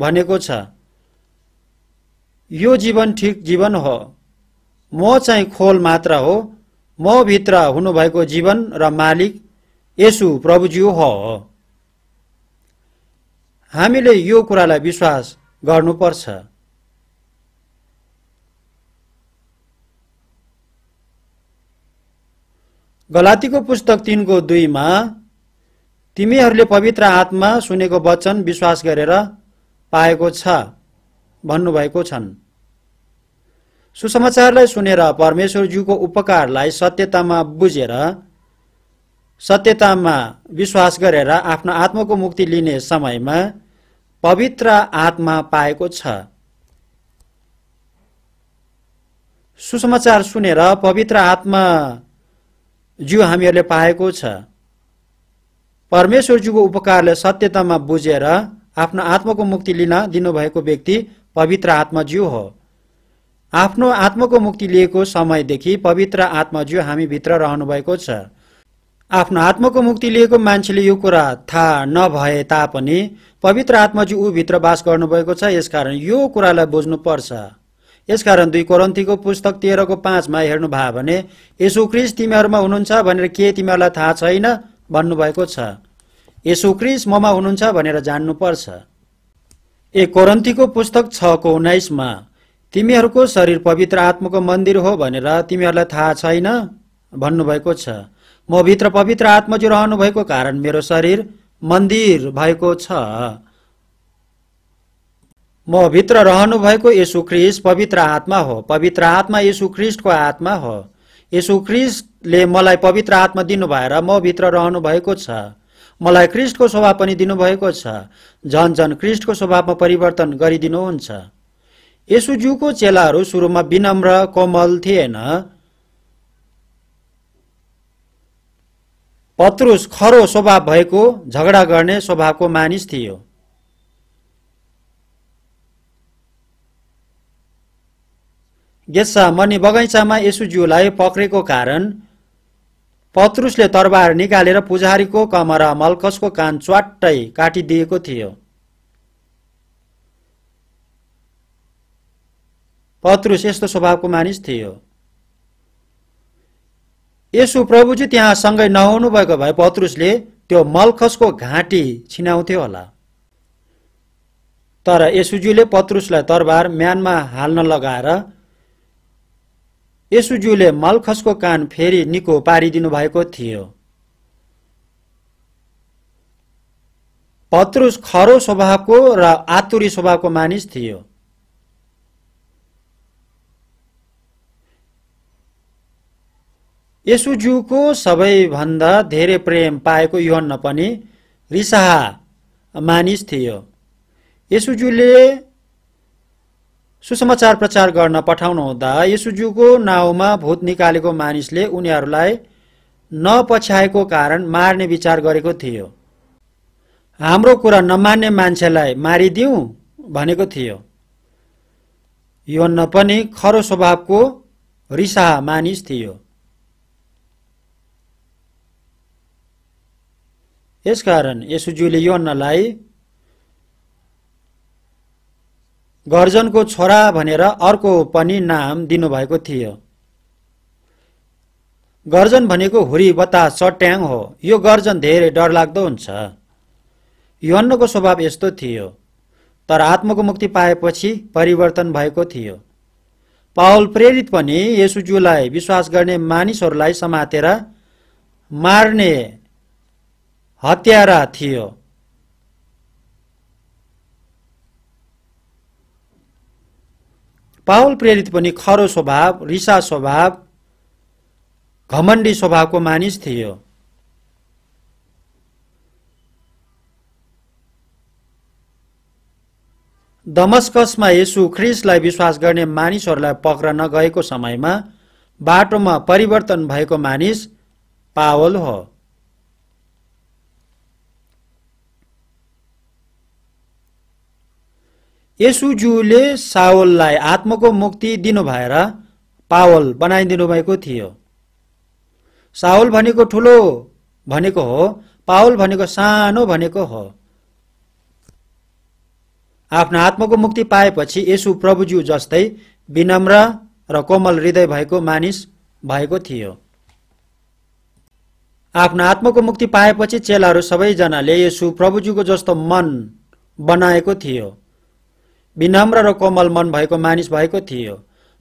भनेको छ यो जीवन ठिक जीवन हो म चाहिँ खोल मात्र हो म भित्र हुनुभएको जीवन र मालिक यसु प्रभुज्यू हो हामीले यो कुरालाई विश्वास गर्नुपर्छ गलातीको पुस्तक तिनको दुईमा तिमीहरूले पवित्र आत्मा सुनेको वचन विश्वास गरेर पाएको छ भन्नुभएको छन् सुसमाचारलाई सुनेर परमेश्वरज्यूको उपकारलाई सत्यतामा बुझेर सत्यतामा विश्वास गरेर आफ्नो आत्माको मुक्ति लिने समयमा पवित्र आत्मा पाएको छ सुसमाचार सुनेर पवित्र आत्मा ज्यू हामीहरूले पाएको छ परमेश्वरज्यूको उपकारले सत्यतामा बुझेर आफ्नो आत्माको मुक्ति लिन दिनुभएको व्यक्ति पवित्र आत्माज्यू हो आफ्नो आत्माको मुक्ति लिएको समयदेखि पवित्र आत्माज्यू हामीभित्र रहनुभएको छ आफ्नो आत्माको मुक्ति लिएको मान्छेले यो कुरा थाहा नभए तापनि पवित्र आत्माज्यू ऊभित्र बास गर्नुभएको छ यसकारण यो कुरालाई बुझ्नुपर्छ यसकारण दुई कोरन्थीको पुस्तक तेह्रको पाँचमा हेर्नुभयो भने यसो क्रिस तिमीहरूमा हुनुहुन्छ भनेर के तिमीहरूलाई थाहा छैन भन्नुभएको छ क्रिस ममा हुनुहुन्छ भनेर जान्नुपर्छ ए कोरन्तीको पुस्तक छको उन्नाइसमा तिमीहरूको शरीर पवित्र आत्माको मन्दिर हो भनेर तिमीहरूलाई थाहा छैन भन्नुभएको छ म भित्र पवित्र आत्मा रहनु भएको कारण मेरो शरीर मन्दिर भएको छ म भित्र रहनु भएको यसु ख्रिस पवित्र आत्मा हो पवित्र आत्मा यसु ख्रिस्टको आत्मा हो यसु ख्रिस्ट ले मलाई पवित्र आत्मा दिनुभएर म भित्र रहनु भएको छ मलाई क्रिस्टको स्वभाव पनि दिनुभएको छ झन् झन क्रिस्टको स्वभावमा परिवर्तन गरिदिनुहुन्छ यसुज्यूको चेलाहरू सुरुमा विनम्र कोमल थिएन पत्रुस खरो स्वभाव भएको झगडा गर्ने स्वभावको मानिस थियो गेस्सा मनी बगैँचामा यसुज्यूलाई पक्रेको कारण पत्रुसले तरबार निकालेर पुजारीको कमरा मल्खसको कान च्वाट्टै काटिदिएको थियो पत्रुस यस्तो स्वभावको मानिस थियो यसो प्रभुजी त्यहाँ सँगै भएको भए पत्रुसले त्यो मल्खसको घाँटी छिनाउँथ्यो होला तर यसुजीले पत्रुसलाई तरबार म्यानमा हाल्न लगाएर यसुज्यूले मलखसको कान फेरि निको पारिदिनु भएको थियो पत्रुस खरो स्वभावको र आतुरी स्वभावको मानिस थियो यसुज्यूको सबैभन्दा धेरै प्रेम पाएको युहन्न पनि रिसाहा मानिस थियो यसुज्यूले सुसमाचार प्रचार गर्न पठाउनुहुँदा यसुज्यूको नाउँमा भूत निकालेको मानिसले उनीहरूलाई नपछ्याएको कारण मार्ने विचार गरेको थियो हाम्रो कुरा नमान्ने मान्छेलाई मारिदिउँ भनेको थियो यो न पनि खरो स्वभावको रिसाहा मानिस थियो यसकारण यसुज्यूले योन्नलाई गर्जनको छोरा भनेर अर्को पनि नाम दिनुभएको थियो गर्जन भनेको हुरी बता सट्याङ हो यो गर्जन धेरै डरलाग्दो हुन्छ यो अन्नको स्वभाव यस्तो थियो तर आत्माको मुक्ति पाएपछि परिवर्तन भएको थियो पावल प्रेरित पनि यसुज्यूलाई विश्वास गर्ने मानिसहरूलाई समातेर मार्ने हत्यारा थियो पावल प्रेरित पनि खरो स्वभाव रिसा स्वभाव घमण्डी स्वभावको मानिस थियो दमस्कसमा यसु ख्रिसलाई विश्वास गर्ने मानिसहरूलाई पक्रन गएको समयमा बाटोमा परिवर्तन भएको मानिस पावल हो यसुज्यूले सावललाई आत्माको मुक्ति दिनु भएर पावल बनाइदिनु भएको थियो सावल भनेको ठुलो भनेको हो पावल भनेको सानो भनेको हो आफ्नो आत्माको मुक्ति पाएपछि यसु प्रभुज्यू जस्तै विनम्र र कोमल हृदय भएको मानिस भएको थियो आफ्नो आत्माको मुक्ति पाएपछि चेलाहरू सबैजनाले यसु प्रभुज्यूको जस्तो मन बनाएको थियो विनम्र र कोमल मन भएको मानिस भएको थियो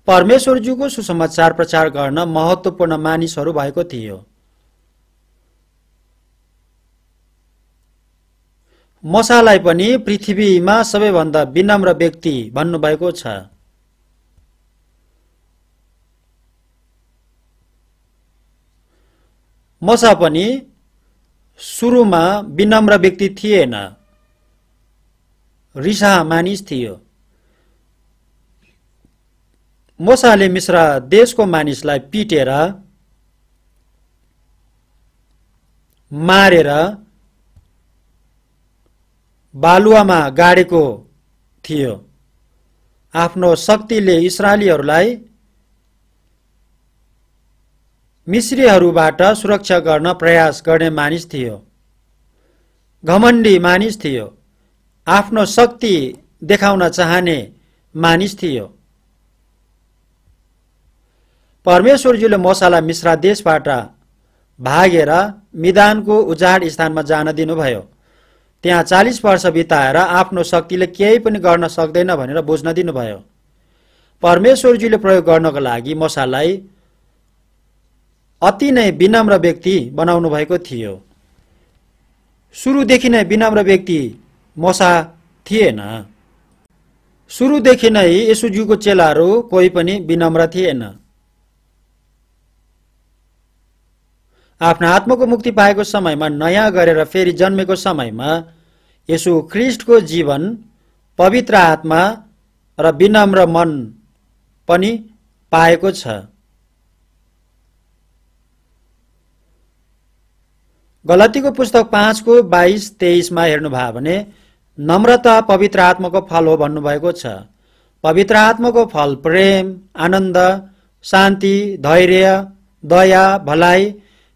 परमेश्वरज्यूको सुसमाचार प्रचार गर्न महत्त्वपूर्ण मानिसहरू भएको थियो मसालाई पनि पृथ्वीमा सबैभन्दा विनम्र व्यक्ति भन्नुभएको छ मसा पनि सुरुमा विनम्र व्यक्ति थिएन रिसा मानिस थियो मोसाले मिश्र देशको मानिसलाई पिटेर मारेर बालुवामा गाडेको थियो आफ्नो शक्तिले इसरायलीहरूलाई मिश्रीहरूबाट सुरक्षा गर्न प्रयास गर्ने मानिस थियो घमण्डी मानिस थियो आफ्नो शक्ति देखाउन चाहने मानिस थियो परमेश्वरज्यूले मसाला मिश्रा देशबाट भागेर मिदानको उजाड स्थानमा जान दिनुभयो त्यहाँ चालिस वर्ष बिताएर आफ्नो शक्तिले केही पनि गर्न सक्दैन भनेर बुझ्न दिनुभयो परमेश्वरजीले प्रयोग गर्नको लागि मसालाई अति नै विनम्र व्यक्ति बनाउनु भएको थियो सुरुदेखि नै विनम्र व्यक्ति मसा थिएन सुरुदेखि नै यसुज्यूको चेलाहरू कोही पनि विनम्र थिएन आफ्ना आत्माको मुक्ति पाएको समयमा नयाँ गरेर फेरि जन्मेको समयमा यसु ख्रिस्टको जीवन पवित्र आत्मा र विनम्र मन पनि पाएको छ गलतीको पुस्तक पाँचको बाइस तेइसमा हेर्नुभयो भने नम्रता पवित्र आत्माको फल हो भन्नुभएको छ पवित्र आत्माको फल प्रेम आनन्द शान्ति धैर्य दया भलाई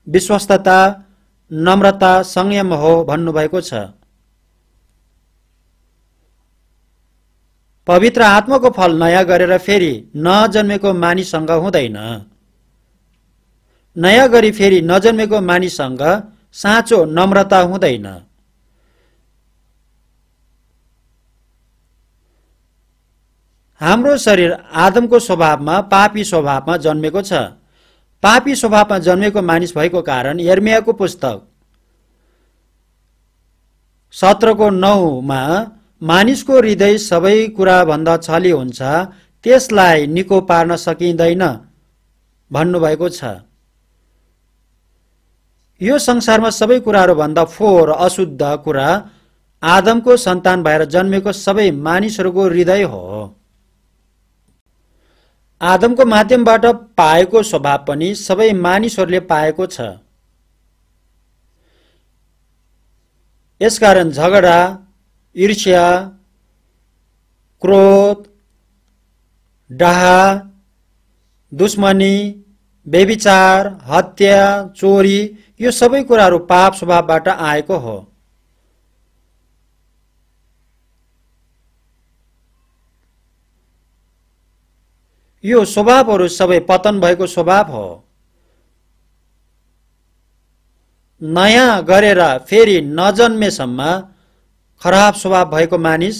विश्वस्तता नम्रता संयम हो भन्नुभएको छ पवित्र आत्माको फल नयाँ गरेर फेरि नजन्मेको मानिससँग हुँदैन नयाँ गरी फेरि नजन्मेको मानिससँग साँचो नम्रता हुँदैन हाम्रो शरीर आदमको स्वभावमा पापी स्वभावमा जन्मेको छ पापी स्वभावमा जन्मेको मानिस भएको कारण यर्मियाको पुस्तक सत्रको नौमा मानिसको हृदय सबै कुराभन्दा छली हुन्छ त्यसलाई निको पार्न सकिँदैन भन्नुभएको छ यो संसारमा सबै कुराहरूभन्दा फोहोर अशुद्ध कुरा आदमको सन्तान भएर जन्मेको सबै मानिसहरूको हृदय हो आदमको माध्यमबाट पाएको स्वभाव पनि सबै मानिसहरूले पाएको छ यसकारण झगडा ईर्ष्या क्रोध डहा, दुश्मनी बेविचार हत्या चोरी यो सबै कुराहरू पाप स्वभावबाट आएको हो यो स्वभावहरू सबै पतन भएको स्वभाव हो नयाँ गरेर फेरि नजन्मेसम्म खराब स्वभाव भएको मानिस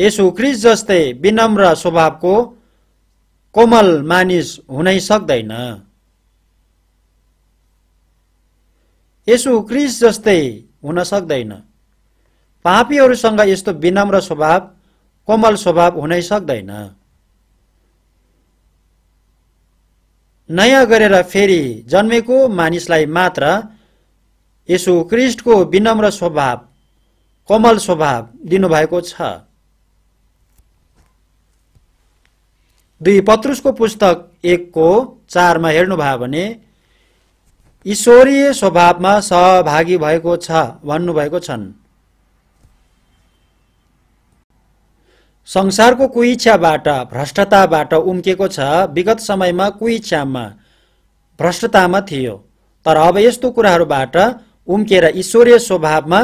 यसो क्रिस जस्तै विनम्र स्वभावको कोमल मानिस हुनै सक्दैन यसो क्रिस जस्तै हुन सक्दैन पापीहरूसँग यस्तो विनम्र स्वभाव कोमल स्वभाव हुनै सक्दैन नयाँ गरेर फेरि जन्मेको मानिसलाई मात्र यसो क्रिस्टको विनम्र स्वभाव कोमल स्वभाव दिनुभएको छ दुई पत्रुसको पुस्तक एकको चारमा हेर्नुभयो भने ईश्वरीय स्वभावमा सहभागी भएको छ भन्नुभएको छन् संसारको कुइच्छाबाट भ्रष्टताबाट उम्केको छ विगत समयमा कुइच्छामा भ्रष्टतामा थियो तर अब यस्तो कुराहरूबाट उम्केर ईश्वरीय स्वभावमा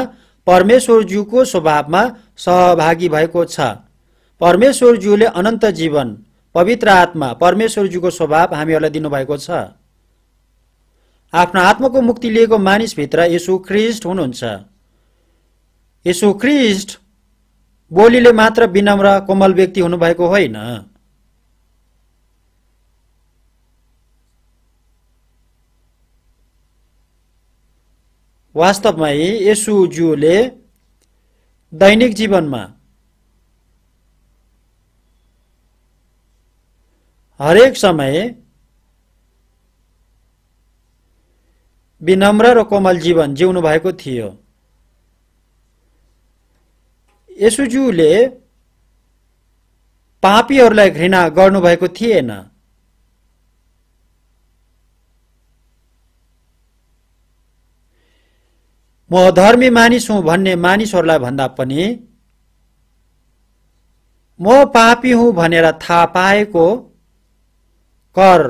परमेश्वरज्यूको स्वभावमा सहभागी भएको छ परमेश्वरज्यूले अनन्त जीवन पवित्र आत्मा परमेश्वरज्यूको स्वभाव हामीहरूलाई दिनुभएको छ आफ्नो आत्माको मुक्ति लिएको मानिसभित्र यसु ख्रिस्ट हुनुहुन्छ यसु ख्रिस्ट बोलीले मात्र विनम्र कोमल व्यक्ति हुनुभएको होइन वास्तवमा यसुज्यूले दैनिक जीवनमा हरेक समय विनम्र र कोमल जीवन जिउनु भएको थियो यसुज्यूले पापीहरूलाई घृणा गर्नुभएको थिएन म धर्मी मानिस हुँ भन्ने मानिसहरूलाई भन्दा पनि म पापी हुँ भनेर थाहा पाएको कर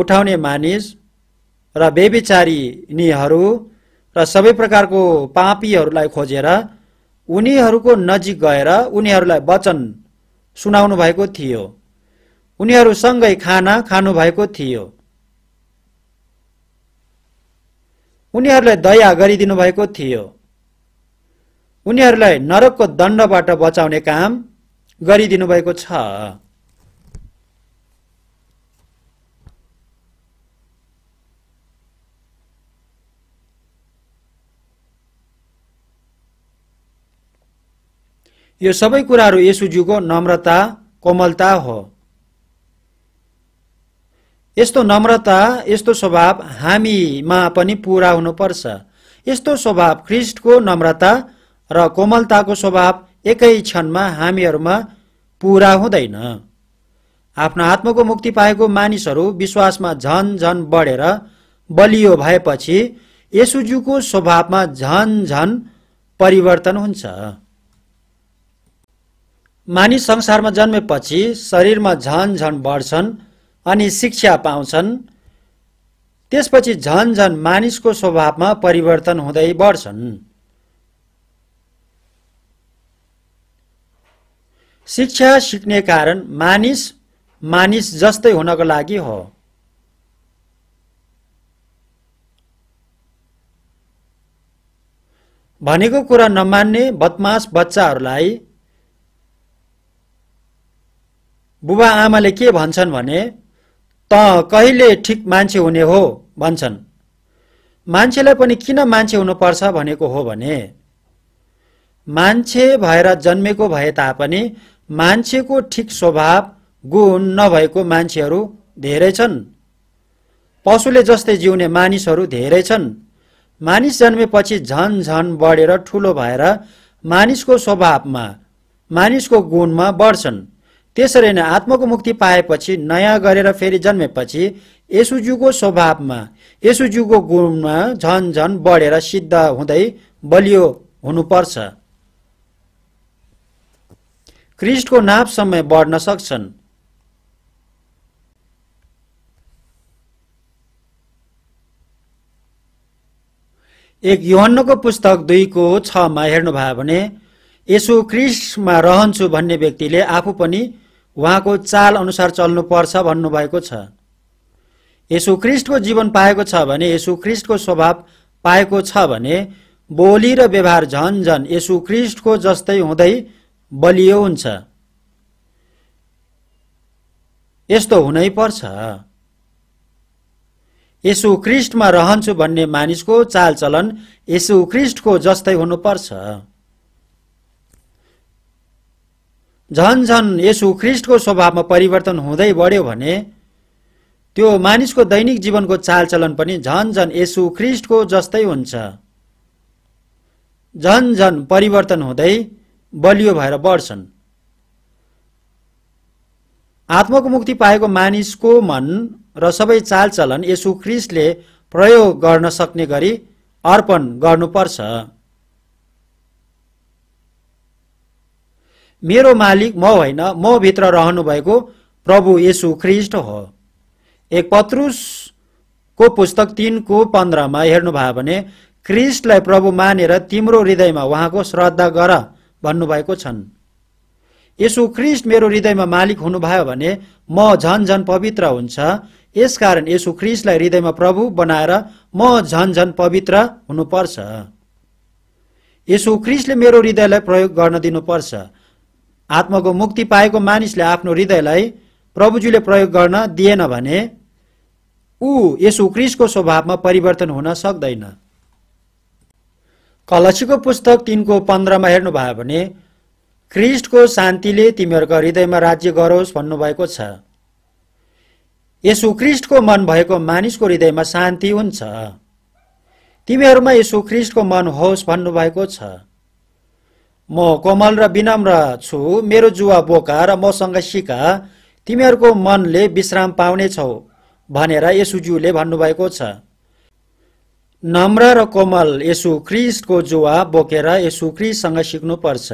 उठाउने मानिस र बेविचारिनीहरू र सबै प्रकारको पापीहरूलाई खोजेर उनीहरूको नजिक गएर उनीहरूलाई वचन सुनाउनु भएको थियो उनीहरूसँगै खाना खानुभएको थियो उनीहरूलाई दया गरिदिनु भएको थियो उनीहरूलाई नरकको दण्डबाट बचाउने काम गरिदिनु भएको छ यो सबै कुराहरू यसुज्यूको नम्रता कोमलता हो यस्तो नम्रता यस्तो स्वभाव हामीमा पनि पुरा हुनुपर्छ यस्तो स्वभाव ख्रिस्टको नम्रता र कोमलताको स्वभाव एकै क्षणमा हामीहरूमा पुरा हुँदैन आफ्नो आत्माको मुक्ति पाएको मानिसहरू विश्वासमा झन झन बढेर बलियो भएपछि यसुज्यूको स्वभावमा झन झन परिवर्तन हुन्छ मानिस संसारमा जन्मेपछि शरीरमा झन झन बढ्छन् अनि शिक्षा पाउँछन् त्यसपछि झन झन मानिसको स्वभावमा परिवर्तन हुँदै बढ्छन् शिक्षा सिक्ने कारण मानिस मानिस जस्तै हुनको लागि हो भनेको कुरा नमान्ने बदमास बच्चाहरूलाई बुबा आमाले के भन्छन् भने त कहिले ठिक मान्छे हुने हो भन्छन् मान्छेलाई पनि किन मान्छे हुनुपर्छ भनेको हो भने मान्छे भएर जन्मेको भए तापनि मान्छेको ठिक स्वभाव गुण नभएको मान्छेहरू धेरै छन् पशुले जस्तै जिउने मानिसहरू धेरै छन् मानिस जन्मेपछि झन झन बढेर ठुलो भएर मानिसको स्वभावमा मानिसको गुणमा बढ्छन् त्यसरी नै आत्माको मुक्ति पाएपछि नयाँ गरेर फेरि जन्मेपछि यसुज्यूको स्वभावमा यसुज्यूको गुणमा झन झन बढेर सिद्ध हुँदै बलियो हुनुपर्छ क्रिस्टको नाप समय बढ्न सक्छन् एक युहन्नको पुस्तक दुईको छमा हेर्नुभयो भने यसो क्रिस्टमा रहन्छु भन्ने व्यक्तिले आफू पनि उहाँको चाल अनुसार चल्नुपर्छ भन्नुभएको छ यसुख्रिस्टको जीवन पाएको छ भने यसुख्रिस्टको स्वभाव पाएको छ भने बोली र व्यवहार झन झन यसुख्रिस्टको जस्तै हुँदै बलियो हुन्छ यस्तो हुनै पर्छ यसुख्रिस्टमा रहन्छु भन्ने मानिसको चालचलन यसुख्रिस्टको जस्तै हुनुपर्छ झन झन यसु ख्रिस्टको स्वभावमा परिवर्तन हुँदै बढ्यो भने त्यो मानिसको दैनिक जीवनको चालचलन पनि झन् झन यसु ख्रिस्टको जस्तै हुन्छ झन् झन परिवर्तन हुँदै बलियो भएर बढ्छन् आत्माको मुक्ति पाएको मानिसको मन र सबै चालचलन यसु ख्रिस्टले प्रयोग गर्न सक्ने गरी अर्पण गर्नुपर्छ मेरो मालिक म होइन म भित्र रहनुभएको प्रभु येसु ख्रिस्ट हो एक पत्रुसको पुस्तक तिनको पन्ध्रमा हेर्नुभयो भने ख्रिस्टलाई प्रभु मानेर तिम्रो हृदयमा उहाँको श्रद्धा गर भन्नुभएको छन् यसो ख्रिस्ट मेरो हृदयमा मालिक हुनुभयो भने म झन झन पवित्र हुन्छ यसकारण यसो ख्रिस्टलाई हृदयमा प्रभु बनाएर म झन झन पवित्र हुनुपर्छ यसो ख्रिस्टले मेरो हृदयलाई प्रयोग गर्न दिनुपर्छ आत्माको मुक्ति पाएको मानिसले आफ्नो हृदयलाई प्रभुजीले प्रयोग गर्न दिएन भने ऊ यसो क्रिसको स्वभावमा परिवर्तन हुन सक्दैन कलसीको पुस्तक तिनको पन्ध्रमा हेर्नुभयो भने क्रिस्टको शान्तिले तिमीहरूको हृदयमा राज्य गरोस् भन्नुभएको छ यसो क्रिस्टको मन भएको मानिसको हृदयमा शान्ति हुन्छ तिमीहरूमा यसो क्रिस्टको मन होस् भन्नुभएको छ म कोमल र विनम्र छु मेरो जुवा बोका र मसँग सिका तिमीहरूको मनले विश्राम पाउनेछौ भनेर यसुज्यूले भन्नुभएको छ नम्र र कोमल यसु ख्रिस्टको जुवा बोकेर यसु ख्रिस्टसँग सिक्नुपर्छ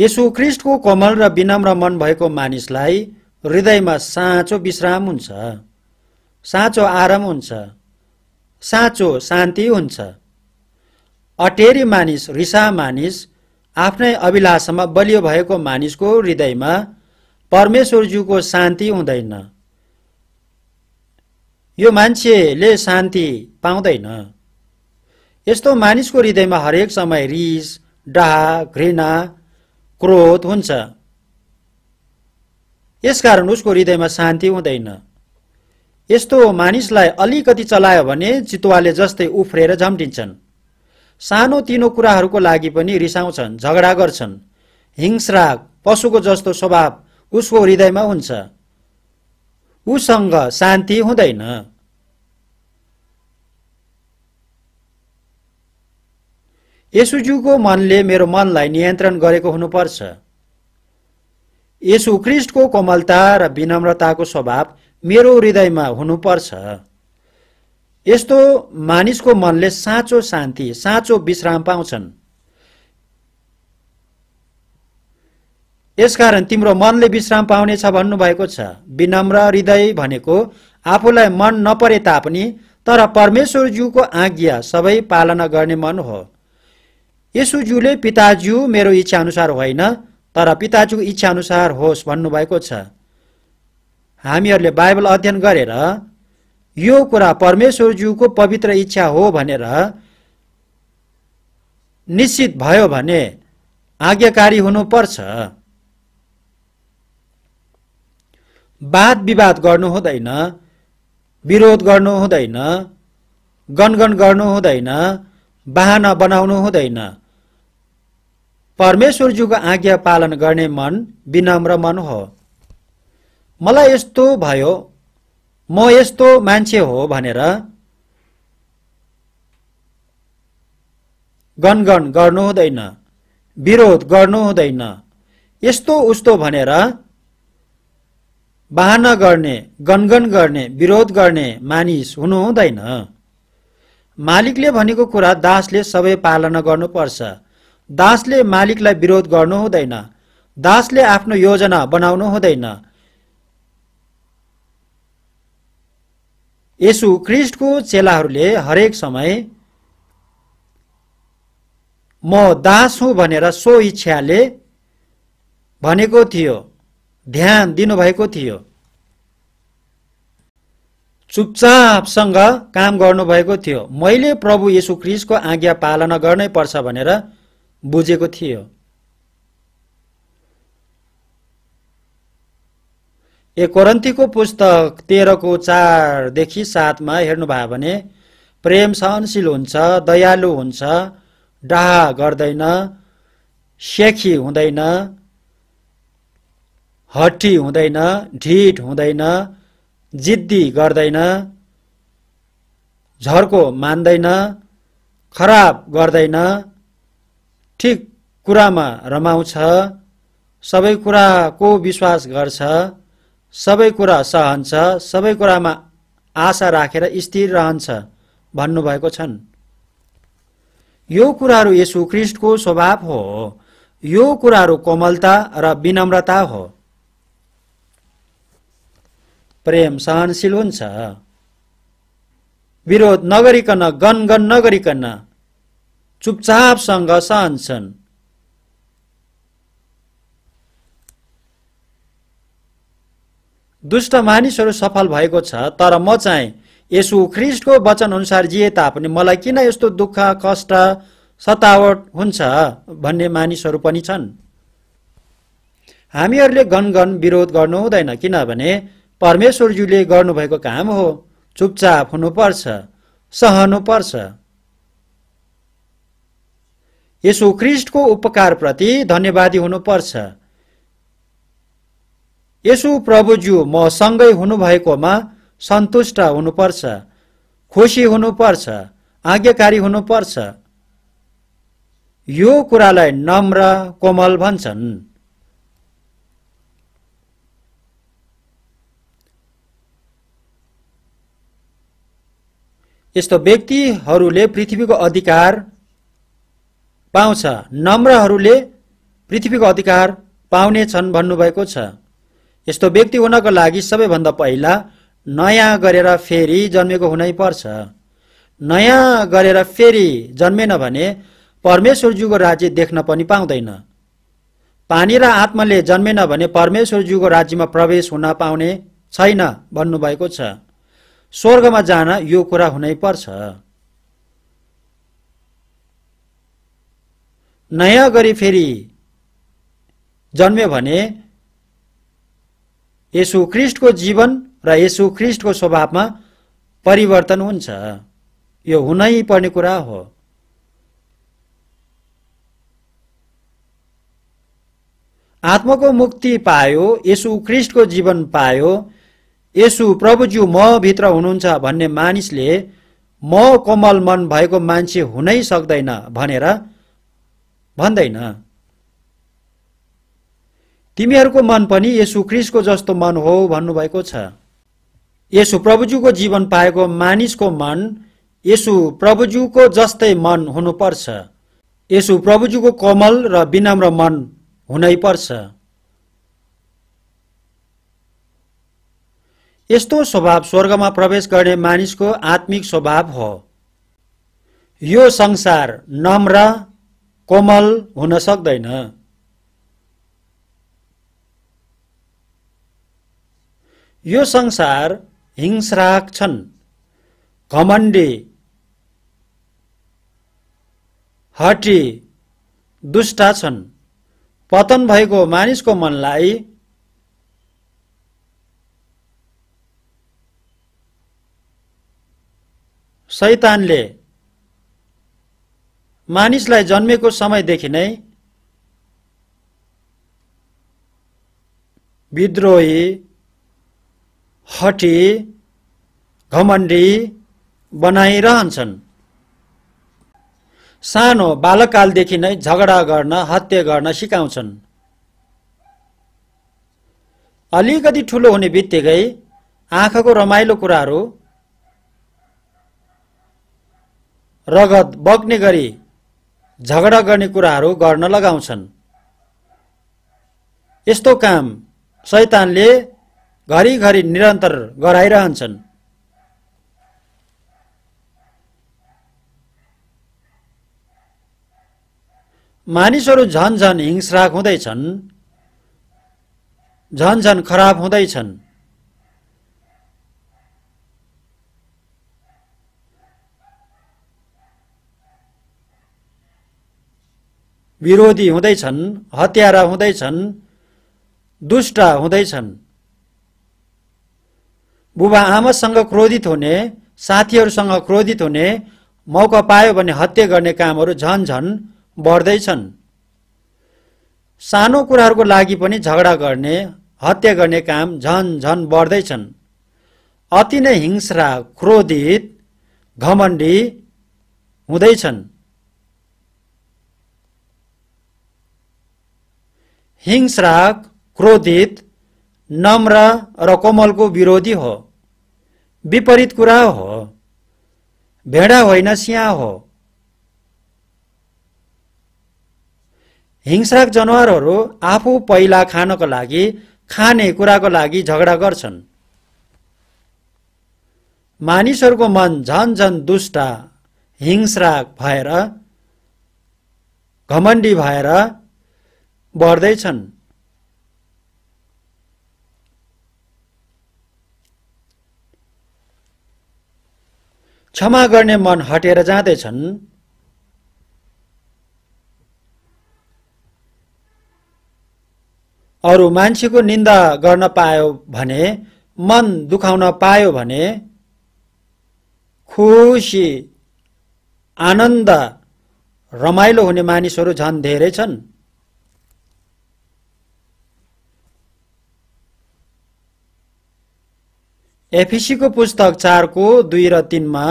यसु ख्रिस्टको कोमल र विनम्र मन भएको मानिसलाई हृदयमा साँचो विश्राम हुन्छ साँचो आराम हुन्छ साँचो शान्ति हुन्छ अटेरी मानिस रिसा मानिस आफ्नै अभिलाषामा बलियो भएको मानिसको हृदयमा परमेश्वरज्यूको शान्ति हुँदैन यो मान्छेले शान्ति पाउँदैन यस्तो मानिसको हृदयमा हरेक समय रिस डाह घृणा क्रोध हुन्छ यसकारण उसको हृदयमा शान्ति हुँदैन यस्तो मानिसलाई अलिकति चलायो भने चितुवाले जस्तै उफ्रेर झम्टिन्छन् सानो तिनो कुराहरूको लागि पनि रिसाउँछन् झगडा गर्छन् हिंस्रा पशुको जस्तो स्वभाव उसको हृदयमा हुन्छ उसँग शान्ति हुँदैन यसुज्यूको मनले मेरो मनलाई नियन्त्रण गरेको हुनुपर्छ यसु क्रिस्टको कोमलता र विनम्रताको स्वभाव मेरो हृदयमा हुनुपर्छ यस्तो मानिसको मनले साँचो शान्ति साँचो विश्राम पाउँछन् यसकारण तिम्रो मनले विश्राम पाउनेछ भन्नुभएको छ विनम्र हृदय भनेको आफूलाई मन नपरे तापनि तर परमेश्वरज्यूको आज्ञा सबै पालना गर्ने मन हो यसुज्यूले पिताज्यू मेरो इच्छाअनुसार होइन तर पिताज्यूको इच्छाअनुसार होस् भन्नुभएको छ हामीहरूले बाइबल अध्ययन गरेर यो कुरा परमेश्वरज्यूको पवित्र इच्छा हो भनेर निश्चित भयो भने आज्ञाकारी हुनुपर्छ वाद विवाद गर्नु हुँदैन विरोध गर्नु हुँदैन गनगन गर्नु हुँदैन बाहना बनाउनु हुँदैन परमेश्वरज्यूको आज्ञा पालन गर्ने मन विनम्र मन हो मलाई यस्तो भयो म यस्तो मान्छे हो भनेर गनगन गर्नु हुँदैन विरोध गर्नु हुँदैन यस्तो उस्तो भनेर बाहना गर्ने गनगन गर्ने विरोध गर्ने मानिस हुनु हुँदैन मालिकले भनेको कुरा दासले सबै पालना गर्नुपर्छ दासले मालिकलाई विरोध गर्नु हुँदैन दासले आफ्नो योजना बनाउनु हुँदैन यसु ख्रिस्टको चेलाहरूले हरेक समय म दास हुँ भनेर सो इच्छाले भनेको थियो ध्यान दिनुभएको थियो चुपचापसँग काम गर्नुभएको थियो मैले प्रभु येसु ख्रिस्टको आज्ञा पालना गर्नै पर्छ भनेर बुझेको थियो ए कोरन्तीको पुस्तक तेह्रको चारदेखि सातमा हेर्नुभयो भने प्रेम सहनशील हुन्छ दयालु हुन्छ डाहा गर्दैन सेखी हुँदैन हट्टी हुँदैन ढिट हुँदैन जिद्दी गर्दैन झर्को मान्दैन खराब गर्दैन ठिक कुरामा रमाउँछ सबै कुराको विश्वास गर्छ सबै कुरा सहन्छ सबै कुरामा आशा राखेर स्थिर रहन्छ भन्नुभएको छन् यो कुराहरू यसु ख्रिस्टको स्वभाव हो यो कुराहरू कोमलता र विनम्रता हो प्रेम सहनशील हुन्छ विरोध नगरिकन गनगन नगरिकन चुपचापसँग सहन्छन् दुष्ट मानिसहरू सफल भएको छ तर म चाहिँ यसु ख्रिस्टको वचन अनुसार जिए तापनि मलाई किन यस्तो दुःख कष्ट सतावट हुन्छ भन्ने मानिसहरू पनि छन् हामीहरूले गनगन विरोध गर्नु हुँदैन किनभने परमेश्वरज्यूले गर्नुभएको काम हो चुपचाप हुनुपर्छ सहनुपर्छ यसो ख्रिस्टको उपकारप्रति धन्यवादी हुनुपर्छ यसो प्रभुज्यू मसँगै हुनुभएकोमा सन्तुष्ट हुनुपर्छ खुसी हुनुपर्छ आज्ञाकारी हुनुपर्छ यो कुरालाई नम्र कोमल भन्छन् यस्तो व्यक्तिहरूले पृथ्वीको अधिकार पाउँछ नम्रहरूले पृथ्वीको अधिकार पाउने छन् भन्नुभएको छ यस्तो व्यक्ति हुनको लागि सबैभन्दा पहिला नयाँ गरेर फेरि जन्मेको हुनै पर्छ नयाँ गरेर फेरि जन्मेन भने परमेश्वरज्यूको राज्य देख्न पनि पाउँदैन पानी र आत्माले जन्मेन भने परमेश्वरज्यूको राज्यमा प्रवेश हुन पाउने छैन भन्नुभएको छ स्वर्गमा जान यो कुरा हुनै पर्छ नयाँ गरी फेरि जन्म्यो भने यसु ख्रिस्टको जीवन र यसु ख्रिस्टको स्वभावमा परिवर्तन हुन्छ यो हुनै पर्ने कुरा हो आत्माको मुक्ति पायो यसु ख्रिस्टको जीवन पायो यसु प्रभुज्यू म भित्र हुनुहुन्छ भन्ने मानिसले म कोमल मन भएको मान्छे हुनै सक्दैन भनेर भन्दैन तिमीहरूको मन पनि यसु क्रिसको जस्तो मन हो भन्नुभएको छ यसु प्रभुज्यूको जीवन पाएको मानिसको मन यसु प्रभुज्यूको जस्तै मन हुनुपर्छ यसु प्रभुज्यूको कोमल र विनम्र मन हुनै पर्छ यस्तो स्वभाव स्वर्गमा प्रवेश गर्ने मानिसको आत्मिक स्वभाव हो यो संसार नम्र कोमल हुन सक्दैन यो संसार हिंस्राक छन् घमण्डी हटी दुष्टा छन् पतन भएको मानिसको मनलाई शैतानले मानिसलाई जन्मेको समयदेखि नै विद्रोही हटे घमण्डी बनाइरहन्छन् सानो बालकालदेखि नै झगडा गर्न हत्या गर्न सिकाउँछन् अलिकति ठुलो हुने बित्तिकै आँखाको रमाइलो कुराहरू रगत बग्ने गरी झगडा गर्ने कुराहरू गर्न लगाउँछन् यस्तो काम शैतानले घरिघरि निरन्तर गराइरहन्छन् मानिसहरू झन झन हिंस्राक हुँदैछन् झन् झन् खराब हुँदैछन् विरोधी हुँदैछन् हत्यारा हुँदैछन् दुष्टा हुँदैछन् बुबा आमासँग क्रोधित हुने साथीहरूसँग क्रोधित हुने मौका पायो भने हत्या गर्ने कामहरू झन झन बढ्दैछन् सानो कुराहरूको लागि पनि झगडा गर्ने हत्या गर्ने काम झन झन बढ्दैछन् अति नै हिंस्रा क्रोधित घमण्डी हुँदैछन् हिंस्रा क्रोधित नम्र र कोमलको विरोधी हो विपरीत कुरा हो भेडा होइन सिया हो हिंसाक जनावरहरू आफू पहिला खानको लागि खाने कुराको लागि झगडा गर्छन् मानिसहरूको मन झन झन दुष्टा हिंस्राक भएर घमण्डी भएर बढ्दैछन् क्षमा गर्ने मन हटेर जाँदैछन् अरू मान्छेको निन्दा गर्न पायो भने मन दुखाउन पायो भने खुसी आनन्द रमाइलो हुने मानिसहरू झन् धेरै छन् एफिसीको पुस्तक चारको दुई र तिनमा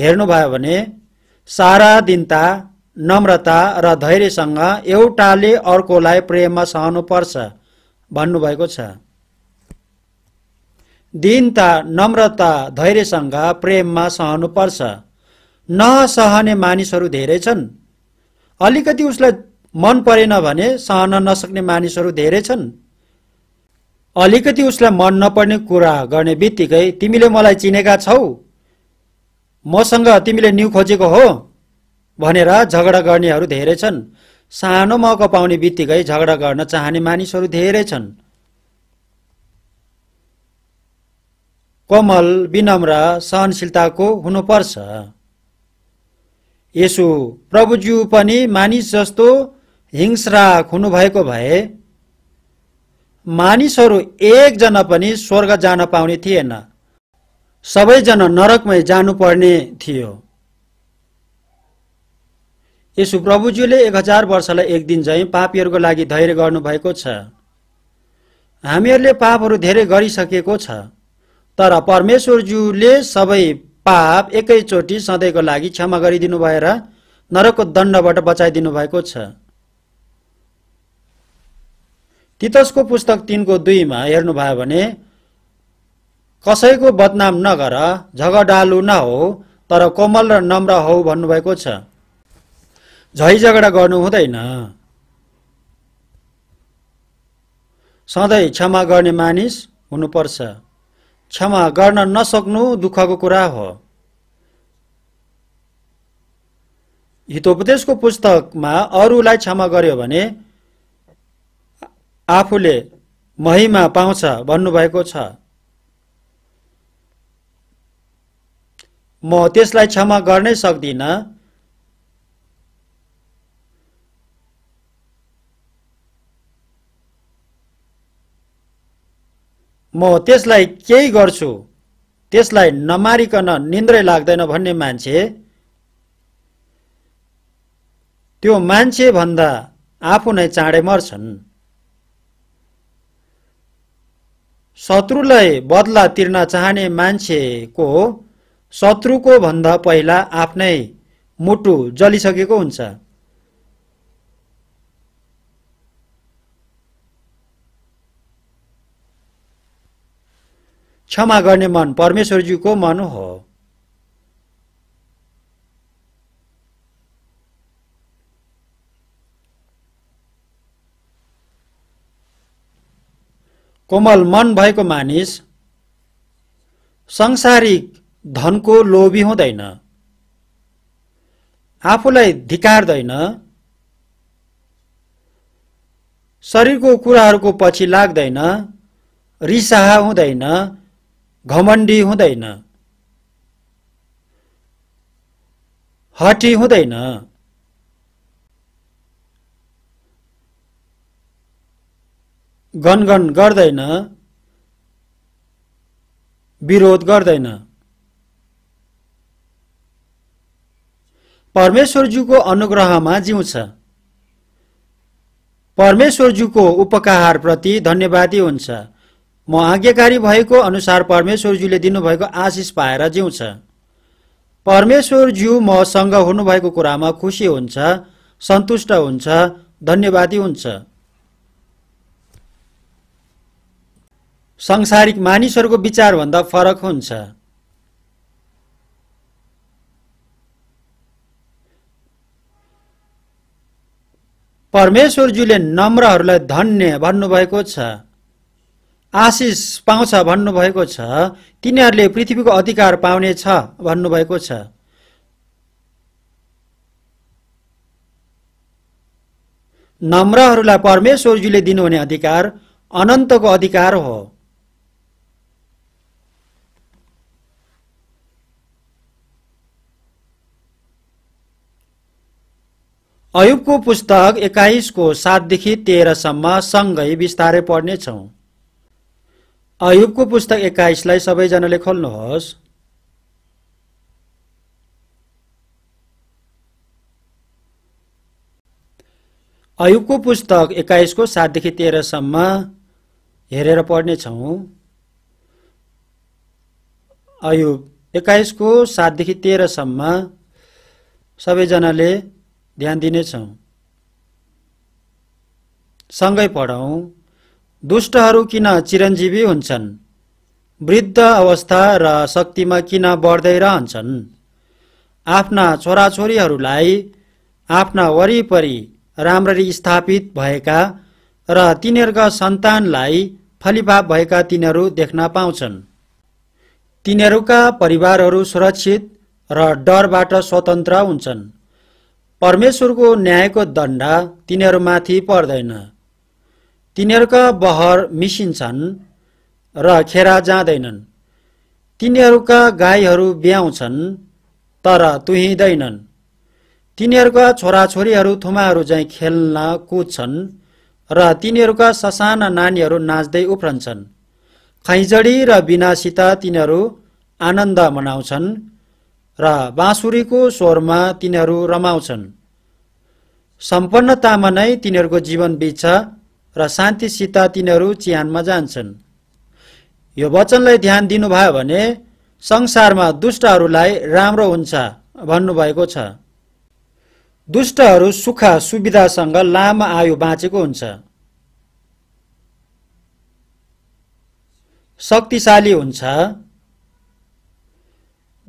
हेर्नुभयो भने सारा दिनता नम्रता र धैर्यसँग एउटाले अर्कोलाई प्रेममा सहनुपर्छ भन्नुभएको छ दिनता नम्रता धैर्यसँग प्रेममा सहनुपर्छ नसहने मानिसहरू धेरै छन् अलिकति उसलाई मन परेन भने सहन नसक्ने मानिसहरू धेरै छन् अलिकति उसलाई मन नपर्ने कुरा गर्ने बित्तिकै तिमीले मलाई चिनेका छौ मसँग तिमीले न्यु खोजेको हो भनेर झगडा गर्नेहरू धेरै छन् सानो मौका पाउने बित्तिकै झगडा गर्न चाहने मानिसहरू धेरै छन् कमल विनम्र सहनशीलताको हुनुपर्छ यसो प्रभुज्यू पनि मानिस जस्तो हिंस्राक हुनुभएको भए मानिसहरू एकजना पनि स्वर्ग जान पाउने थिएन सबैजना नरकमै जानुपर्ने थियो यसु प्रभुज्यूले एक हजार वर्षलाई एक दिन झैँ पापीहरूको लागि धैर्य गर्नुभएको छ हामीहरूले पापहरू धेरै गरिसकेको छ तर परमेश्वरज्यूले सबै पाप एकैचोटि सधैँको लागि क्षमा गरिदिनु भएर नरकको दण्डबाट बचाइदिनु भएको छ तितसको पुस्तक तिनको दुईमा हेर्नुभयो भने कसैको बदनाम नगर झगडालु नहो तर कोमल र नम्र हो भन्नुभएको छ झै झगडा गर्नु हुँदैन सधैँ क्षमा गर्ने मानिस हुनुपर्छ क्षमा गर्न नसक्नु दुःखको कुरा हो हितोपदेशको पुस्तकमा अरूलाई क्षमा गर्यो भने आफूले महिमा पाउँछ भन्नुभएको छ म त्यसलाई क्षमा गर्नै सक्दिनँ म त्यसलाई केही गर्छु त्यसलाई नमारिकन निन्द्रै लाग्दैन भन्ने मान्छे त्यो मान्छे भन्दा आफू नै चाँडै मर्छन् शत्रुलाई बदला तिर्न चाहने मान्छेको शत्रुको भन्दा पहिला आफ्नै मुटु जलिसकेको हुन्छ क्षमा गर्ने मन परमेश्वरज्यूको मन हो कोमल मन भएको मानिस सांसारिक धनको लोभी हुँदैन आफूलाई धिकार्दैन शरीरको कुराहरूको पछि लाग्दैन रिसाह हुँदैन घमण्डी हुँदैन हटी हुँदैन गनगन गर्दैन विरोध गर्दैन परमेश्वरज्यूको अनुग्रहमा जिउँछ परमेश्वरज्यूको उपकारप्रति धन्यवादी हुन्छ म आज्ञाकारी भएको अनुसार परमेश्वरज्यूले दिनुभएको आशिष पाएर जिउँछ परमेश्वरज्यू मसँग हुनुभएको कुरामा खुसी हुन्छ सन्तुष्ट हुन्छ धन्यवादी हुन्छ संसारिक मानिसहरूको विचारभन्दा फरक हुन्छ परमेश्वरज्यूले नम्रहरूलाई धन्य भन्नुभएको छ आशिष पाउँछ भन्नुभएको छ तिनीहरूले पृथ्वीको अधिकार पाउनेछ भन्नुभएको छ नम्रहरूलाई परमेश्वरज्यूले दिनुहुने अधिकार अनन्तको अधिकार हो अयुबको पुस्तक एक्काइसको सातदेखि तेह्रसम्म सँगै बिस्तारै पढ्नेछौँ अयुबको पुस्तक एक्काइसलाई सबैजनाले खोल्नुहोस् अयुबको पुस्तक एक्काइसको सातदेखि तेह्रसम्म हेरेर पढ्नेछौँ अयुब एक्काइसको सातदेखि तेह्रसम्म सबैजनाले ध्यान दिनेछौँ सँगै पढौँ दुष्टहरू किन चिरञ्जीवी हुन्छन् वृद्ध अवस्था र शक्तिमा किन बढ्दै रहन्छन् आफ्ना छोराछोरीहरूलाई आफ्ना वरिपरि राम्ररी स्थापित भएका र तिनीहरूका सन्तानलाई फलिभाव भएका तिनीहरू देख्न पाउँछन् तिनीहरूका परिवारहरू सुरक्षित र डरबाट स्वतन्त्र हुन्छन् परमेश्वरको न्यायको दण्ड तिनीहरूमाथि पर्दैन तिनीहरूका बहर मिसिन्छन् र खेरा जाँदैनन् तिनीहरूका गाईहरू ब्याउँछन् तर तुहिँदैनन् तिनीहरूका छोराछोरीहरू थुमाहरू झै खेल्न कुद्छन् र तिनीहरूका ससाना नानीहरू नाच्दै उफ्रन्छन् खैजडी र बिनासित तिनीहरू आनन्द मनाउँछन् र बाँसुरीको स्वरमा तिनीहरू रमाउँछन् सम्पन्नतामा नै तिनीहरूको जीवन बित्छ र शान्तिसित तिनीहरू चिहानमा जान्छन् यो वचनलाई ध्यान दिनुभयो भने संसारमा दुष्टहरूलाई राम्रो हुन्छ भन्नुभएको छ दुष्टहरू सुख सुविधासँग लामो आयु बाँचेको हुन्छ शक्तिशाली हुन्छ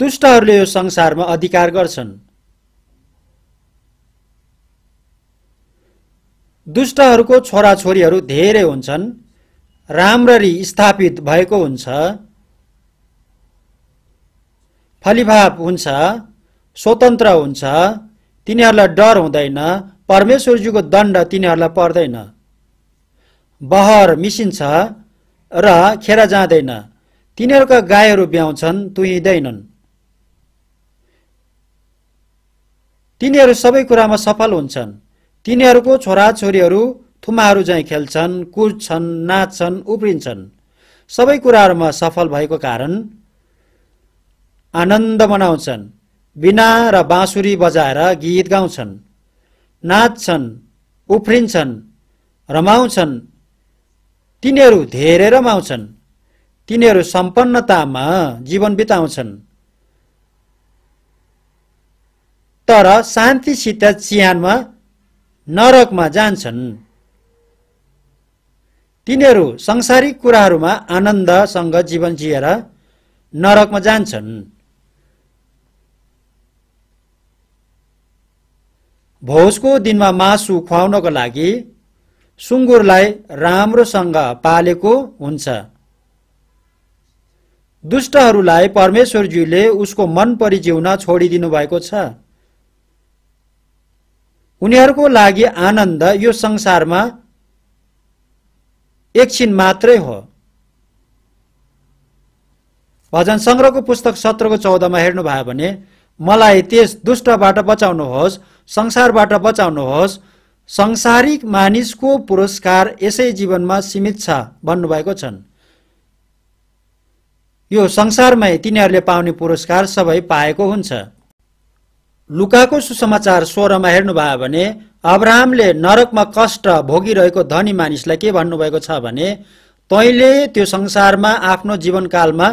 दुष्टहरूले यो संसारमा अधिकार गर्छन् दुष्टहरूको छोराछोरीहरू धेरै हुन्छन् राम्ररी स्थापित भएको हुन्छ फलिभाव हुन्छ स्वतन्त्र हुन्छ तिनीहरूलाई डर हुँदैन परमेश्वरजीको दण्ड तिनीहरूलाई पर्दैन बहर मिसिन्छ र खेर जाँदैन तिनीहरूका गाईहरू ब्याउँछन् तुहिँदैनन् तिनीहरू सबै कुरामा सफल हुन्छन् तिनीहरूको छोराछोरीहरू थुमाहरू झैँ खेल्छन् कुद्छन् नाच्छन् उफ्रिन्छन् सबै कुराहरूमा सफल भएको कारण आनन्द मनाउँछन् बिना र बाँसुरी बजाएर गीत गाउँछन् नाच्छन् उफ्रिन्छन् रमाउँछन् तिनीहरू धेरै रमाउँछन् तिनीहरू सम्पन्नतामा जीवन बिताउँछन् तर शान्तिसित चिहानमा नरकमा जान्छन् तिनीहरू संसारिक कुराहरूमा आनन्दसँग जीवन जिएर नरकमा जान्छन् भोजको दिनमा मासु खुवाउनको लागि सुँगुरलाई राम्रोसँग पालेको हुन्छ दुष्टहरूलाई परमेश्वरज्यूले उसको मन परिजिउन छोडिदिनु भएको छ उनीहरूको लागि आनन्द यो संसारमा एकछिन मात्रै हो भजन सङ्ग्रहको पुस्तक सत्रको चौधमा हेर्नुभयो भने मलाई त्यस दुष्टबाट बचाउनुहोस् संसारबाट बचाउनुहोस् संसारिक मानिसको पुरस्कार यसै जीवनमा सीमित छ भन्नुभएको छन् यो संसारमै तिनीहरूले पाउने पुरस्कार सबै पाएको हुन्छ लुकाको सुसमाचार सोह्रमा हेर्नुभयो भने अब्राहमले नरकमा कष्ट भोगिरहेको धनी मानिसलाई के भन्नुभएको छ भने तैँले त्यो संसारमा आफ्नो जीवनकालमा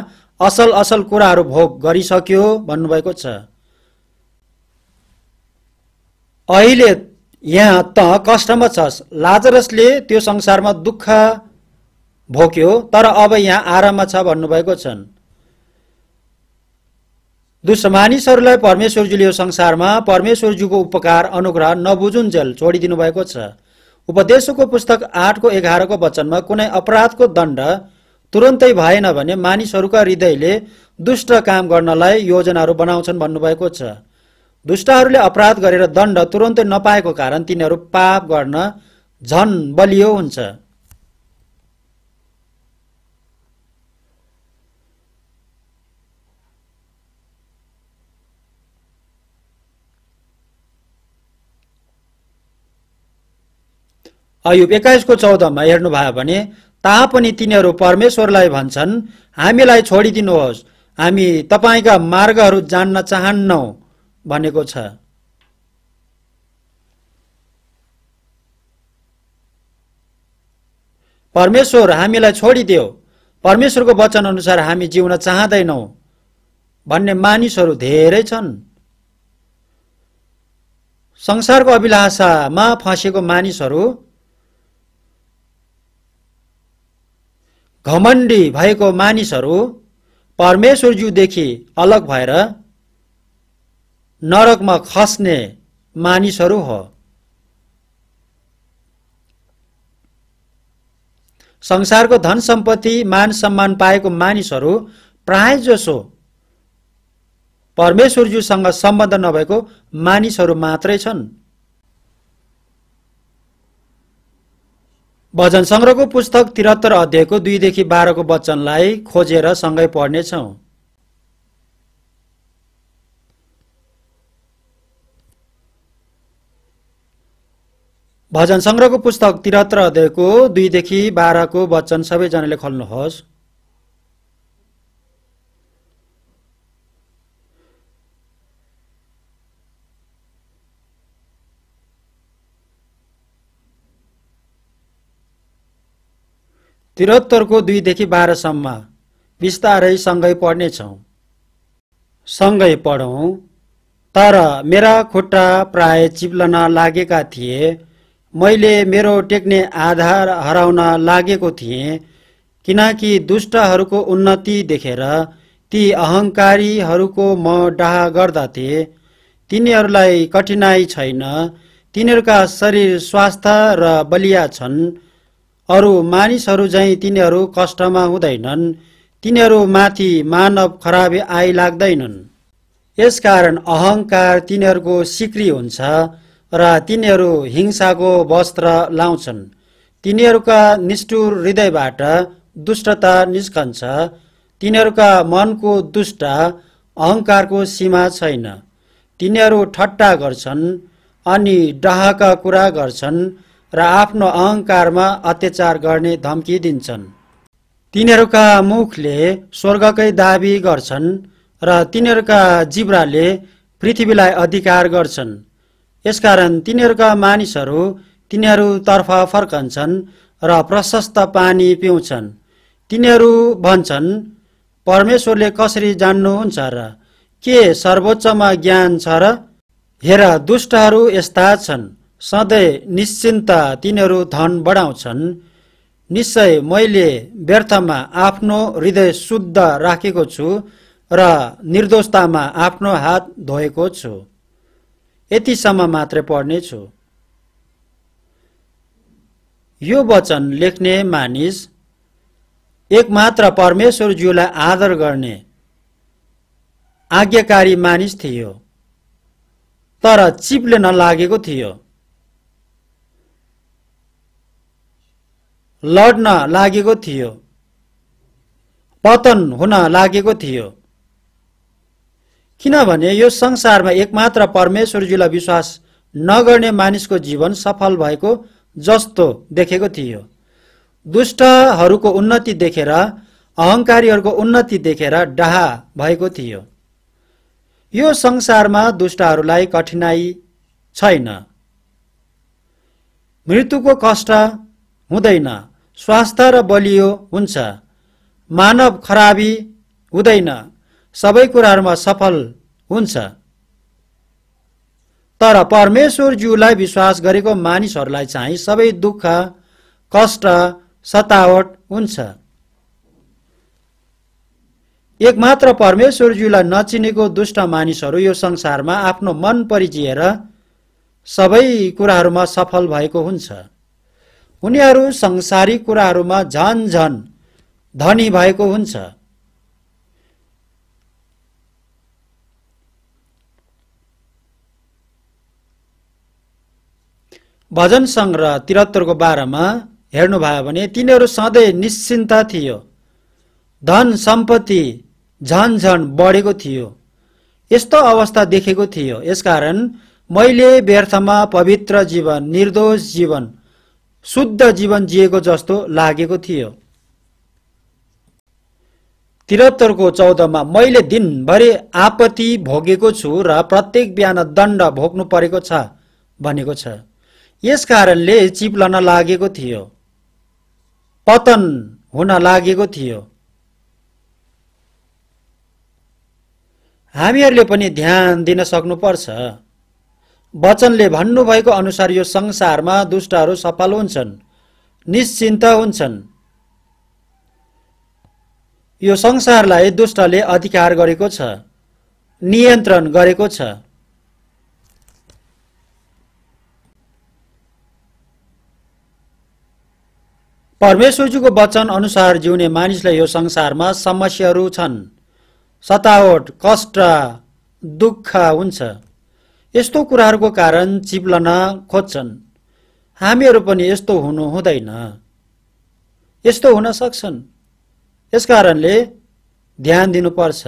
असल असल कुराहरू भोग गरिसक्यो भन्नुभएको छ अहिले यहाँ त कष्टमा छस् लाजरसले त्यो संसारमा दुःख भोग्यो तर अब यहाँ आराममा छ भन्नुभएको छन् दुष्ट मानिसहरूलाई परमेश्वरज्यूले यो संसारमा परमेश्वरज्यूको उपकार अनुग्रह नबुझुन्जेल छोडिदिनु भएको छ उपदेशको पुस्तक आठको एघारको वचनमा कुनै अपराधको दण्ड तुरन्तै भएन भने मानिसहरूका हृदयले दुष्ट काम गर्नलाई योजनाहरू बनाउँछन् भन्नुभएको छ दुष्टहरूले अपराध गरेर दण्ड तुरन्तै नपाएको कारण तिनीहरू पाप गर्न झन बलियो हुन्छ अयुब एक्काइसको चौधमा हेर्नुभयो भने तापनि तिनीहरू परमेश्वरलाई भन्छन् हामीलाई छोडिदिनुहोस् हामी तपाईँका मार्गहरू जान्न चाहन्नौ भनेको छ परमेश्वर हामीलाई छोडिदेऊ परमेश्वरको वचन अनुसार हामी जिउन चाहँदैनौ भन्ने मानिसहरू धेरै छन् संसारको अभिलाषामा फँसेको मानिसहरू घमण्डी भएको मानिसहरू परमेश्वरज्यूदेखि अलग भएर नरकमा खस्ने मानिसहरू हो संसारको धन सम्पत्ति मान सम्मान पाएको मानिसहरू प्राय जसो परमेश्वरज्यूसँग सम्बन्ध नभएको मानिसहरू मात्रै छन् भजन सङ्ग्रहको पुस्तक त्रिहत्तर अध्यायको दुईदेखि बाह्रको वचनलाई खोजेर सँगै पढ्नेछौँ भजन सङ्ग्रहको पुस्तक त्रिहत्तर अध्यायको दुईदेखि बाह्रको वचन सबैजनाले खोल्नुहोस् त्रिहत्तरको दुईदेखि बाह्रसम्म बिस्तारै सँगै पढ्नेछौँ सँगै पढौँ तर मेरा खुट्टा प्राय चिप्लन लागेका थिए मैले मेरो टेक्ने आधार हराउन लागेको थिएँ किनकि दुष्टहरूको उन्नति देखेर ती अहङ्कारीहरूको म डाह गर्दथे तिनीहरूलाई कठिनाई छैन तिनीहरूका शरीर स्वास्थ्य र बलिया छन् अरू मानिसहरू झैँ तिनीहरू कष्टमा हुँदैनन् तिनीहरूमाथि मानव खराबी आइलाग्दैनन् लाग्दैनन् यसकारण अहङ्कार तिनीहरूको सिक्री हुन्छ र तिनीहरू हिंसाको वस्त्र लाउँछन् तिनीहरूका निष्ठुर हृदयबाट दुष्टता निस्कन्छ तिनीहरूका मनको दुष्ट अहङ्कारको सीमा छैन तिनीहरू ठट्टा गर्छन् अनि डहाका कुरा गर्छन् र आफ्नो अहङ्कारमा अत्याचार गर्ने धम्की दिन्छन् तिनीहरूका मुखले स्वर्गकै दाबी गर्छन् र तिनीहरूका जिब्राले पृथ्वीलाई अधिकार गर्छन् यसकारण तिनीहरूका मानिसहरू तिनीहरूतर्फ फर्कन्छन् र प्रशस्त पानी पिउँछन् तिनीहरू भन्छन् परमेश्वरले कसरी जान्नुहुन्छ र के सर्वोच्चमा ज्ञान छ र हेर दुष्टहरू यस्ता छन् सधैँ निश्चिन्त तिनीहरू धन बढाउँछन् निश्चय मैले व्यर्थमा आफ्नो हृदय शुद्ध राखेको छु र निर्दोषतामा आफ्नो हात धोएको छु यतिसम्म मात्रै पढ्नेछु यो वचन लेख्ने मानिस एकमात्र परमेश्वरज्यूलाई आदर गर्ने आज्ञाकारी मानिस थियो तर चिप्ले नलागेको थियो लड्न लागेको थियो पतन हुन लागेको थियो किनभने यो संसारमा एकमात्र परमेश्वरजीलाई विश्वास नगर्ने मानिसको जीवन सफल भएको जस्तो देखेको थियो दुष्टहरूको उन्नति देखेर अहङ्कारीहरूको उन्नति देखेर डाहा भएको थियो यो संसारमा दुष्टहरूलाई कठिनाई छैन मृत्युको कष्ट हुँदैन स्वास्थ्य र बलियो हुन्छ मानव खराबी हुँदैन सबै कुराहरूमा सफल हुन्छ तर परमेश्वरज्यूलाई विश्वास गरेको मानिसहरूलाई चाहिँ सबै दुःख कष्ट सतावट हुन्छ एकमात्र मात्र परमेश्वरज्यूलाई नचिनेको दुष्ट मानिसहरू यो संसारमा आफ्नो मन परिजिएर सबै कुराहरूमा सफल भएको हुन्छ उनीहरू संसारी कुराहरूमा झन झन धनी भएको हुन्छ भजन सङ्ग्रह त्रिहत्तरको बारेमा हेर्नुभयो भने तिनीहरू सधैँ निश्चिन्त थियो धन सम्पत्ति झन झन बढेको थियो यस्तो अवस्था देखेको थियो यसकारण मैले व्यर्थमा पवित्र जीवन निर्दोष जीवन शुद्ध जीवन जिएको जस्तो लागेको थियो त्रिहत्तरको चौधमा मैले दिनभरि आपत्ति भोगेको छु र प्रत्येक बिहान दण्ड भोग्नु परेको छ भनेको छ यस कारणले चिप्लन लागेको थियो पतन हुन लागेको थियो हामीहरूले पनि ध्यान दिन सक्नुपर्छ वचनले भन्नुभएको अनुसार यो संसारमा दुष्टहरू सफल हुन्छन् निश्चिन्त हुन्छन् यो संसारलाई दुष्टले अधिकार गरेको छ नियन्त्रण गरेको छ परमेश्वरजीको वचन अनुसार जिउने मानिसलाई यो संसारमा समस्याहरू छन् सतावट कष्ट दुःख हुन्छ यस्तो कुराहरूको कारण चिप्लन खोज्छन् हामीहरू पनि यस्तो हुनु हुँदैन यस्तो हुन सक्छन् यसकारणले ध्यान दिनुपर्छ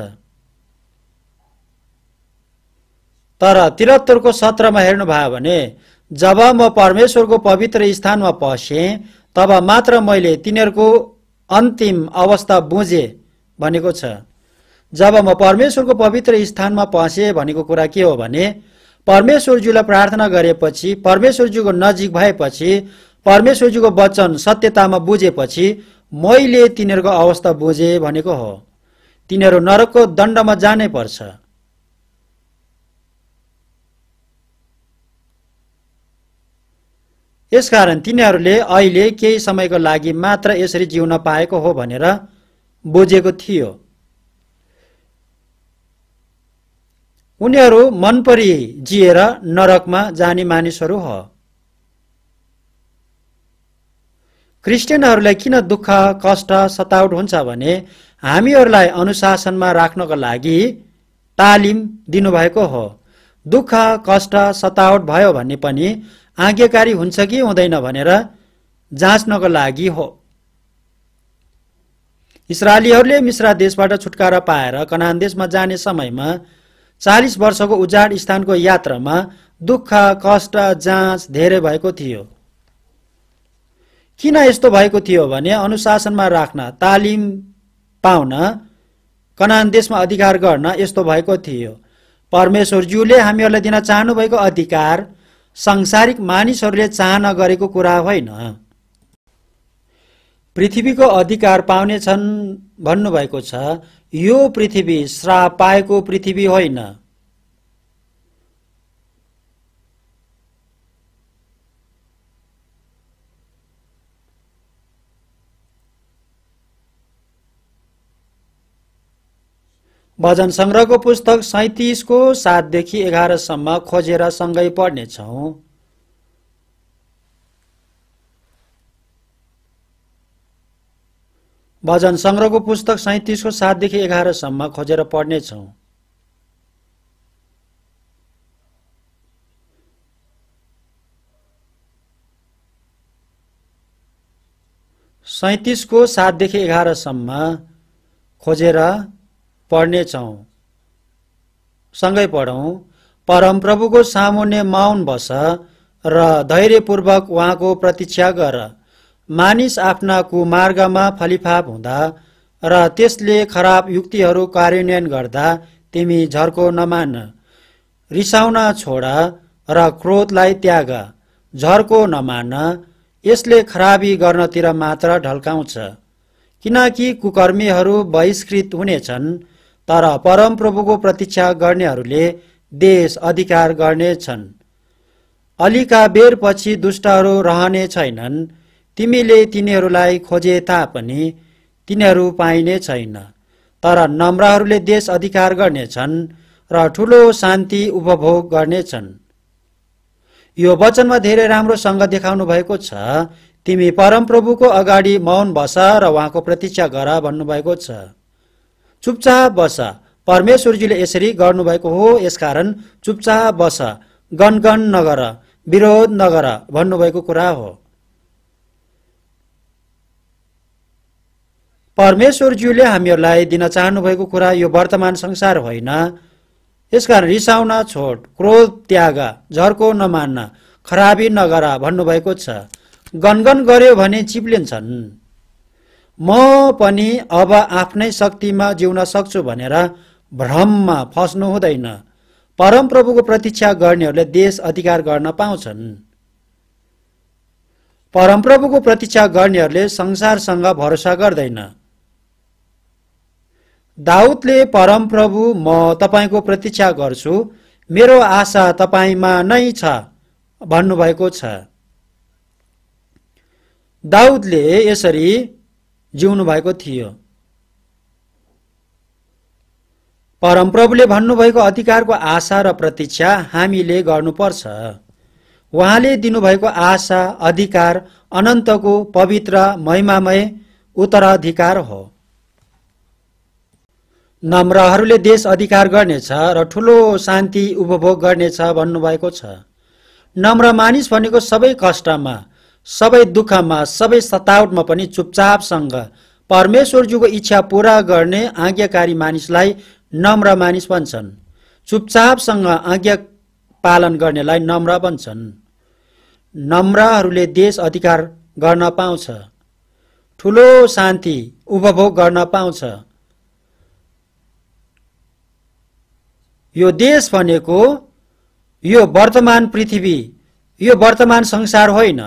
तर तिहत्तरको सत्रमा हेर्नुभयो भने जब म परमेश्वरको पवित्र स्थानमा पसेँ तब मात्र मैले तिनीहरूको अन्तिम अवस्था बुझेँ भनेको छ जब म परमेश्वरको पवित्र स्थानमा पसेँ भनेको कुरा के हो भने परमेश्वरज्यूलाई प्रार्थना गरेपछि परमेश्वरज्यूको नजिक भएपछि परमेश्वरज्यूको वचन सत्यतामा बुझेपछि मैले तिनीहरूको अवस्था बुझे भनेको हो तिनीहरू नरकको दण्डमा जानै पर्छ यसकारण तिनीहरूले अहिले केही समयको लागि मात्र यसरी जिउन पाएको हो भनेर बुझेको थियो उनीहरू मनपरी जिएर नरकमा जाने मानिसहरू हो क्रिस्चियनहरूलाई किन दुःख कष्ट सतावट हुन्छ भने हामीहरूलाई अनुशासनमा राख्नको लागि तालिम दिनुभएको हो दुःख कष्ट सतावट भयो भने पनि आज्ञाकारी हुन्छ कि हुँदैन भनेर जाँच्नको लागि हो इसरायलीहरूले मिश्रा देशबाट छुटकारा पाएर कनान देशमा जाने समयमा चालिस वर्षको उजाड स्थानको यात्रामा दुःख कष्ट जाँच धेरै भएको थियो किन यस्तो भएको थियो भने अनुशासनमा राख्न तालिम पाउन कनान देशमा अधिकार गर्न यस्तो भएको थियो परमेश्वरज्यूले हामीहरूलाई दिन चाहनुभएको अधिकार सांसारिक मानिसहरूले चाहन गरेको कुरा होइन पृथ्वीको अधिकार पाउने पाउनेछन् भन्नुभएको छ यो पृथ्वी श्राप पाएको पृथ्वी होइन भजन सङ्ग्रहको पुस्तक सैतिसको सातदेखि एघारसम्म खोजेर सँगै पढ्नेछौँ भजन सङ्ग्रहको पुस्तक सैतिसको सातदेखि एघारसम्म खोजेर पढ्नेछौँ सैतिसको सातदेखि एघारसम्म खोजेर पढ्नेछौँ सँगै पढौँ परमप्रभुको सामुन्ने मौन बस र धैर्यपूर्वक उहाँको प्रतीक्षा गर मानिस आफ्ना कुमार्गमा फलिफाप हुँदा र त्यसले खराब युक्तिहरू कार्यान्वयन गर्दा तिमी झर्को नमान रिसाउन छोड र क्रोधलाई त्याग झर्को नमान यसले खराबी गर्नतिर मात्र ढल्काउँछ किनकि कुकर्मीहरू बहिष्कृत हुनेछन् तर परमप्रभुको प्रतीक्षा गर्नेहरूले देश अधिकार गर्नेछन् अलिका बेरपछि दुष्टहरू रहने छैनन् तिमीले तिनीहरूलाई खोजे तापनि तिनीहरू पाइने छैन तर नम्रहरूले देश अधिकार गर्नेछन् र ठुलो शान्ति उपभोग गर्नेछन् यो वचनमा धेरै राम्रोसँग देखाउनु भएको छ तिमी परमप्रभुको अगाडि मौन बस र उहाँको प्रतीक्षा गर भन्नुभएको छ चुपचाप बस परमेश्वरजीले यसरी गर्नुभएको हो यसकारण चुपचाप बस गनगन नगर विरोध नगर भन्नुभएको कुरा हो परमेश्वरज्यूले हामीहरूलाई दिन चाहनु भएको कुरा यो वर्तमान संसार होइन यसकारण रिसाउन छोड क्रोध त्याग झर्को नमान्न खराबी नगरा भन्नुभएको छ गनगन गर्यो भने चिप्लिन्छन् म पनि अब आफ्नै शक्तिमा जिउन सक्छु भनेर भ्रममा फस्नु हुँदैन परमप्रभुको प्रतीक्षा गर्नेहरूले देश अधिकार गर्न पाउँछन् परमप्रभुको प्रतीक्षा गर्नेहरूले संसारसँग भरोसा गर्दैन दाउदले परमप्रभु म तपाईँको प्रतीक्षा गर्छु मेरो आशा तपाईँमा नै छ भन्नुभएको छ दाउदले यसरी जिउनु भएको थियो परमप्रभुले भन्नुभएको अधिकारको आशा र प्रतीक्षा हामीले गर्नुपर्छ उहाँले दिनुभएको आशा अधिकार अनन्तको पवित्र महिमामय उत्तराधिकार हो नम्रहरूले देश अधिकार गर्नेछ र ठुलो शान्ति उपभोग गर्नेछ भन्नुभएको छ नम्र मानिस भनेको सबै कष्टमा सबै दुःखमा सबै सतावटमा पनि चुपचापसँग परमेश्वरज्यूको इच्छा पुरा गर्ने आज्ञाकारी मानिसलाई नम्र मानिस भन्छन् चुपचापसँग आज्ञा पालन गर्नेलाई नम्र भन्छन् नम्रहरूले देश अधिकार गर्न पाउँछ ठुलो शान्ति उपभोग गर्न पाउँछ यो देश भनेको यो वर्तमान पृथ्वी यो वर्तमान संसार होइन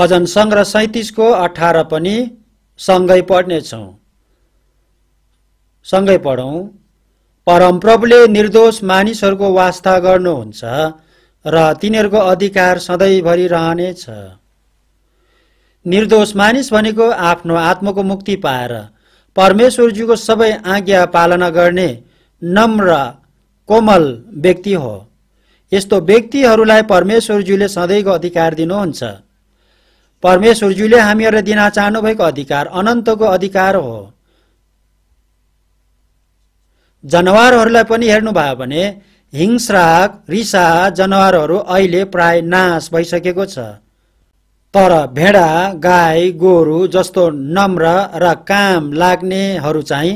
भजन सङ्ग्रह सैतिसको अठार पनि सँगै पढ्नेछौँ सँगै पढौँ परमप्रभुले निर्दोष मानिसहरूको वास्ता गर्नुहुन्छ र तिनीहरूको अधिकार सधैँभरि रहनेछ निर्दोष मानिस भनेको आफ्नो आत्माको मुक्ति पाएर परमेश्वरजीको सबै आज्ञा पालना गर्ने नम्र कोमल व्यक्ति हो यस्तो व्यक्तिहरूलाई परमेश्वरज्यूले सधैँको अधिकार दिनुहुन्छ परमेश्वरज्यूले हामीहरूलाई दिन चाहनुभएको अधिकार अनन्तको अधिकार हो जनावरहरूलाई पनि हेर्नुभयो भने हिंस्राक रिसा जनावरहरू अहिले प्राय नाश भइसकेको छ तर भेडा गाई गोरु जस्तो नम्र र काम लाग्नेहरू चाहिँ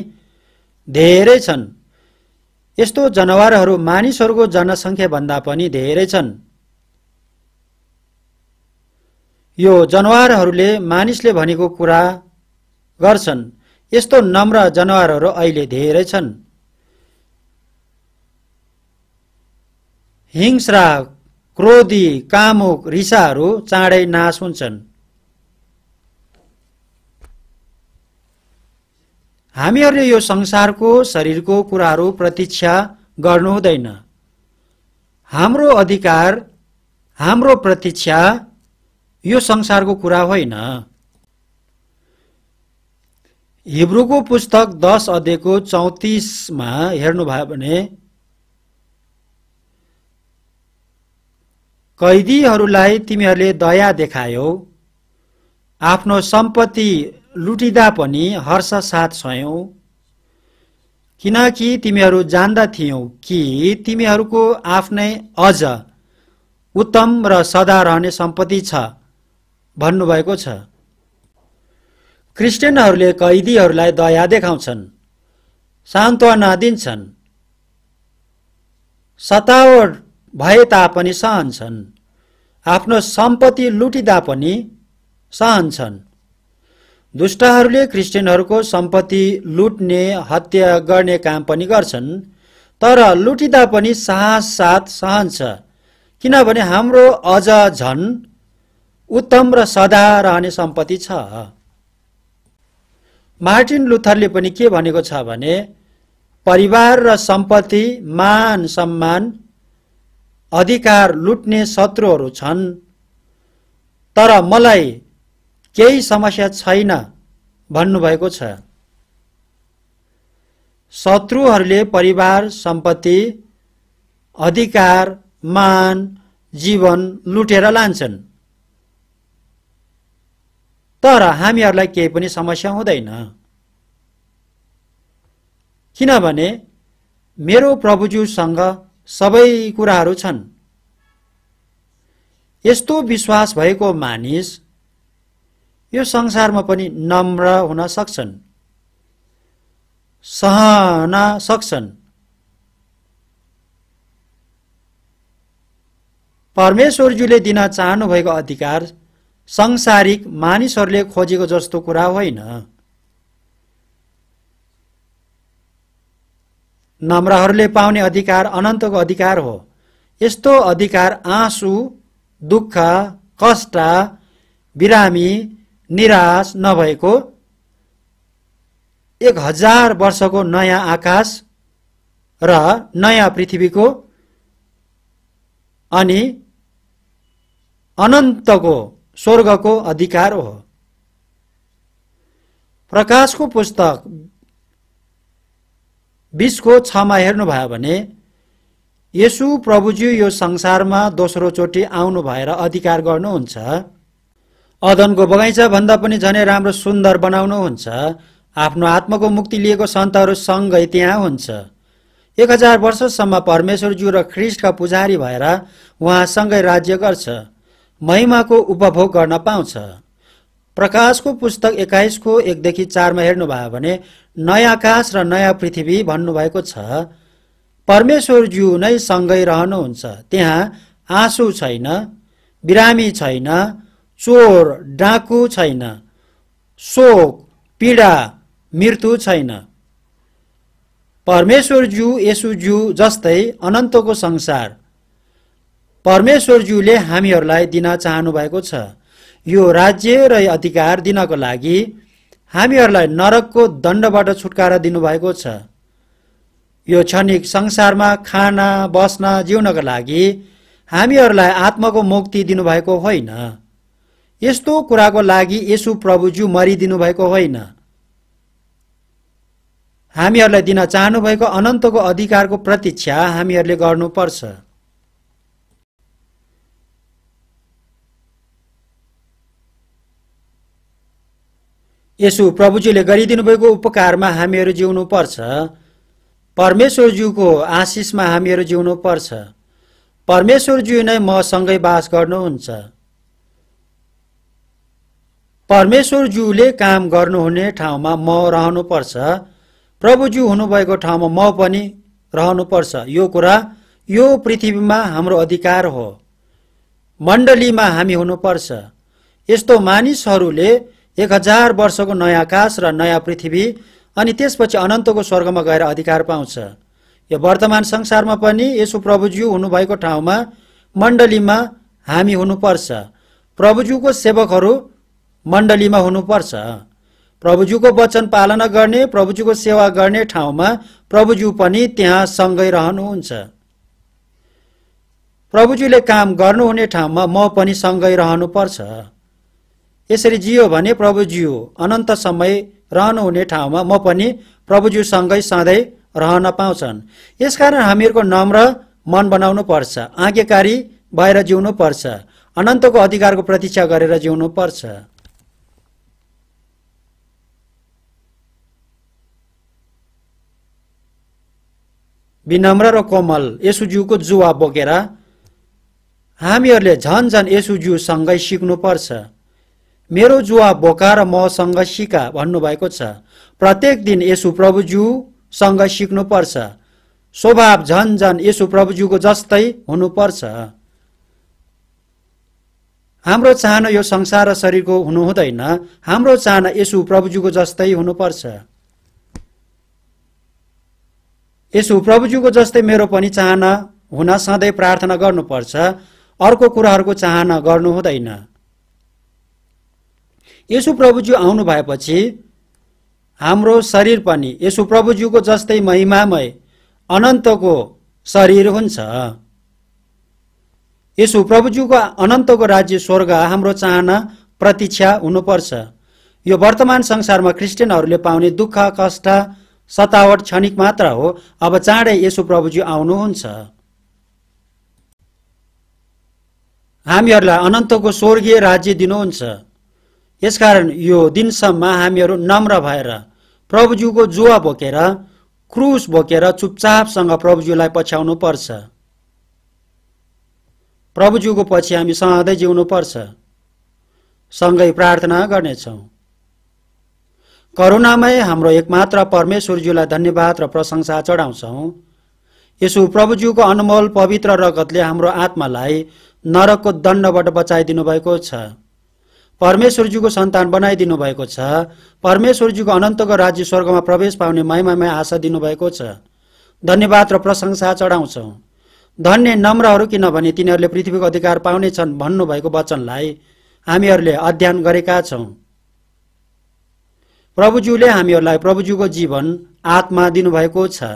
धेरै छन् यस्तो जनावरहरू मानिसहरूको भन्दा पनि धेरै छन् यो जनावरहरूले मानिसले भनेको कुरा गर्छन् यस्तो नम्र जनावरहरू अहिले धेरै छन् हिंस्रा क्रोधी कामुक रिसाहरू चाँडै नाश हुन्छन् हामीहरूले यो संसारको शरीरको कुराहरू प्रतीक्षा गर्नु हुँदैन हाम्रो अधिकार हाम्रो प्रतीक्षा यो संसारको कुरा होइन हिब्रूको पुस्तक दस अध्ययको चौतिसमा हेर्नुभयो भने कैदीहरूलाई तिमीहरूले दया देखायौ आफ्नो सम्पत्ति लुटिँदा पनि हर्ष साथ सयौ किनकि तिमीहरू जान्दा थियौ कि तिमीहरूको आफ्नै अझ उत्तम र सदा रहने सम्पत्ति छ भन्नुभएको छ क्रिस्चियनहरूले कैदीहरूलाई दया देखाउँछन् सान्त्वना दिन्छन् सतावट भए तापनि सहन्छन् आफ्नो सम्पत्ति लुटिँदा पनि सहन्छन् दुष्टहरूले क्रिस्चियनहरूको सम्पत्ति लुट्ने हत्या गर्ने काम पनि गर्छन् तर लुटिँदा पनि साहस साथ सहन्छ किनभने हाम्रो अझ झन उत्तम र सदा रहने सम्पत्ति छ मार्टिन लुथरले पनि के भनेको छ भने परिवार र सम्पत्ति मान सम्मान अधिकार लुट्ने शत्रुहरू छन् तर मलाई केही समस्या छैन भन्नुभएको छ शत्रुहरूले परिवार सम्पत्ति अधिकार मान जीवन लुटेर लान्छन् तर हामीहरूलाई केही पनि समस्या हुँदैन किनभने मेरो प्रभुज्यूसँग सबै कुराहरू छन् यस्तो विश्वास भएको मानिस यो संसारमा पनि नम्र हुन सक्छन् सहन सक्छन् परमेश्वरज्यूले दिन चाहनुभएको अधिकार सांसारिक मानिसहरूले खोजेको जस्तो कुरा होइन नम्रहरूले पाउने अधिकार अनन्तको अधिकार हो यस्तो अधिकार आँसु दुःख कष्ट बिरामी निराश नभएको एक हजार वर्षको नयाँ आकाश र नयाँ पृथ्वीको अनि अनन्तको स्वर्गको अधिकार हो प्रकाशको पुस्तक बिसको छमा हेर्नुभयो भने यसु प्रभुज्यू यो संसारमा दोस्रोचोटि आउनु भएर अधिकार गर्नुहुन्छ अदनको बगैँचा भन्दा पनि झनै राम्रो सुन्दर बनाउनुहुन्छ आफ्नो आत्माको मुक्ति लिएको सन्तहरू सँगै त्यहाँ हुन्छ एक हजार वर्षसम्म परमेश्वरज्यू र ख्रिस्टका पुजारी भएर उहाँसँगै राज्य गर्छ महिमाको उपभोग गर्न पाउँछ प्रकाशको पुस्तक एक्काइसको एकदेखि चारमा हेर्नुभयो भने नयाँ आकाश र नयाँ पृथ्वी भन्नुभएको छ परमेश्वरज्यू नै सँगै रहनुहुन्छ त्यहाँ आँसु छैन बिरामी छैन चोर डाँकु छैन शोक पीडा मृत्यु छैन परमेश्वरज्यू यसुज्यू जस्तै अनन्तको संसार परमेश्वरज्यूले हामीहरूलाई दिन चाहनु भएको छ यो राज्य र अधिकार दिनको लागि हामीहरूलाई नरकको दण्डबाट छुटकारा दिनुभएको छ यो क्षणिक संसारमा खाना बस्न जिउनको लागि हामीहरूलाई आत्माको मुक्ति दिनुभएको होइन यस्तो कुराको लागि यसु प्रभुज्यू मरिदिनु भएको होइन हामीहरूलाई दिन चाहनुभएको अनन्तको अधिकारको प्रतीक्षा हामीहरूले गर्नुपर्छ यसो प्रभुजीले गरिदिनु भएको उपकारमा हामीहरू जिउनु पर्छ परमेश्वरज्यूको आशिषमा हामीहरू जिउनु पर्छ परमेश्वरज्यू नै मसँगै बास गर्नुहुन्छ परमेश्वरज्यूले काम गर्नुहुने ठाउँमा म रहनुपर्छ प्रभुज्यू हुनुभएको ठाउँमा म पनि रहनुपर्छ यो कुरा यो पृथ्वीमा हाम्रो अधिकार हो मण्डलीमा हामी हुनुपर्छ यस्तो मानिसहरूले एक हजार वर्षको नयाँ आकाश र नयाँ पृथ्वी अनि त्यसपछि अनन्तको स्वर्गमा गएर अधिकार पाउँछ यो वर्तमान संसारमा पनि यसो प्रभुज्यू हुनुभएको ठाउँमा मण्डलीमा हामी हुनुपर्छ प्रभुज्यूको सेवकहरू मण्डलीमा हुनुपर्छ प्रभुज्यूको वचन पालना गर्ने प्रभुजूको सेवा गर्ने ठाउँमा प्रभुज्यू पनि त्यहाँ सँगै रहनुहुन्छ प्रभुजूले काम गर्नुहुने ठाउँमा म पनि सँगै रहनुपर्छ यसरी जियो भने प्रभुज्यू अनन्त समय रहनुहुने ठाउँमा म पनि प्रभुज्यूसँगै सधैँ रहन पाउँछन् यसकारण हामीहरूको नम्र मन बनाउनु पर्छ आज्ञाकारी भएर पर्छ अनन्तको अधिकारको प्रतीक्षा गरेर जिउनु पर्छ विनम्र र कोमल यसुज्यूको जुवा बोकेर हामीहरूले झन् झन यसुज्यूसँगै सिक्नुपर्छ मेरो जुवा बोका र मसँग सिका भन्नुभएको छ प्रत्येक दिन यसु प्रभुज्यूसँग सिक्नुपर्छ स्वभाव झन् झन यसु प्रभुज्यूको जस्तै हुनुपर्छ हाम्रो चाहना यो संसार र शरीरको हुनुहुँदैन हाम्रो चाहना यसु प्रभुज्यूको जस्तै हुनुपर्छ यसो प्रभुज्यूको जस्तै मेरो पनि चाहना हुन सधैँ प्रार्थना गर्नुपर्छ अर्को कुराहरूको चाहना गर्नु हुँदैन यसो प्रभुज्यू आउनु भएपछि हाम्रो शरीर पनि यसो प्रभुज्यूको जस्तै महिमामय अनन्तको शरीर हुन्छ यसो प्रभुज्यूको अनन्तको राज्य स्वर्ग हाम्रो चाहना प्रतीक्षा हुनुपर्छ यो वर्तमान संसारमा क्रिस्चियनहरूले पाउने दुःख कष्ट सतावट क्षणिक मात्र हो अब चाँडै यसो प्रभुजी आउनुहुन्छ हामीहरूलाई अनन्तको स्वर्गीय राज्य दिनुहुन्छ यसकारण यो दिनसम्म हामीहरू नम्र भएर प्रभुज्यूको जुवा बोकेर क्रुस बोकेर चुपचापसँग प्रभुज्यूलाई पछ्याउनु पर्छ प्रभुज्यूको पछि हामी सधैँ जिउनुपर्छ सँगै प्रार्थना गर्नेछौँ करुणामय हाम्रो एकमात्र परमेश्वरज्यूलाई धन्यवाद र प्रशंसा चढाउँछौँ यसो प्रभुज्यूको अनमोल पवित्र रगतले हाम्रो आत्मालाई नरकको दण्डबाट बचाइदिनु भएको छ परमेश्वरज्यूको सन्तान बनाइदिनु भएको छ परमेश्वरज्यूको अनन्तको राज्य स्वर्गमा प्रवेश पाउने महिमामय आशा दिनुभएको छ धन्यवाद र प्रशंसा चढाउँछौँ धन्य नम्रहरू किनभने तिनीहरूले पृथ्वीको अधिकार पाउनेछन् भन्नुभएको वचनलाई हामीहरूले अध्ययन गरेका छौँ प्रभुज्यूले हामीहरूलाई प्रभुज्यूको जीवन आत्मा दिनुभएको छ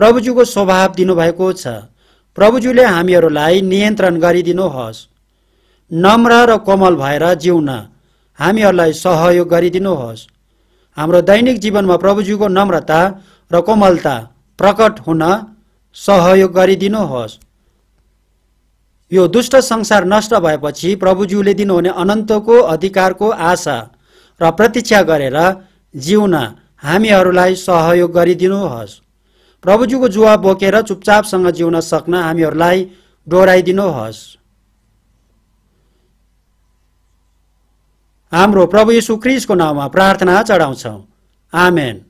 प्रभुज्यूको स्वभाव दिनुभएको छ प्रभुज्यूले हामीहरूलाई नियन्त्रण गरिदिनुहोस् नम्र र कोमल भएर जिउन हामीहरूलाई सहयोग गरिदिनुहोस् हाम्रो दैनिक जीवनमा प्रभुज्यूको नम्रता र कोमलता प्रकट हुन सहयोग गरिदिनुहोस् यो दुष्ट संसार नष्ट भएपछि प्रभुज्यूले दिनुहुने अनन्तको अधिकारको आशा र प्रतीक्षा गरेर जिउन हामीहरूलाई सहयोग गरिदिनुहोस् प्रभुजीको जुवा बोकेर चुपचापसँग जिउन सक्न हामीहरूलाई डोराइदिनुहोस् हाम्रो प्रभु यीशु क्रिस्टको नाउँमा प्रार्थना चढाउँछौँ आमेन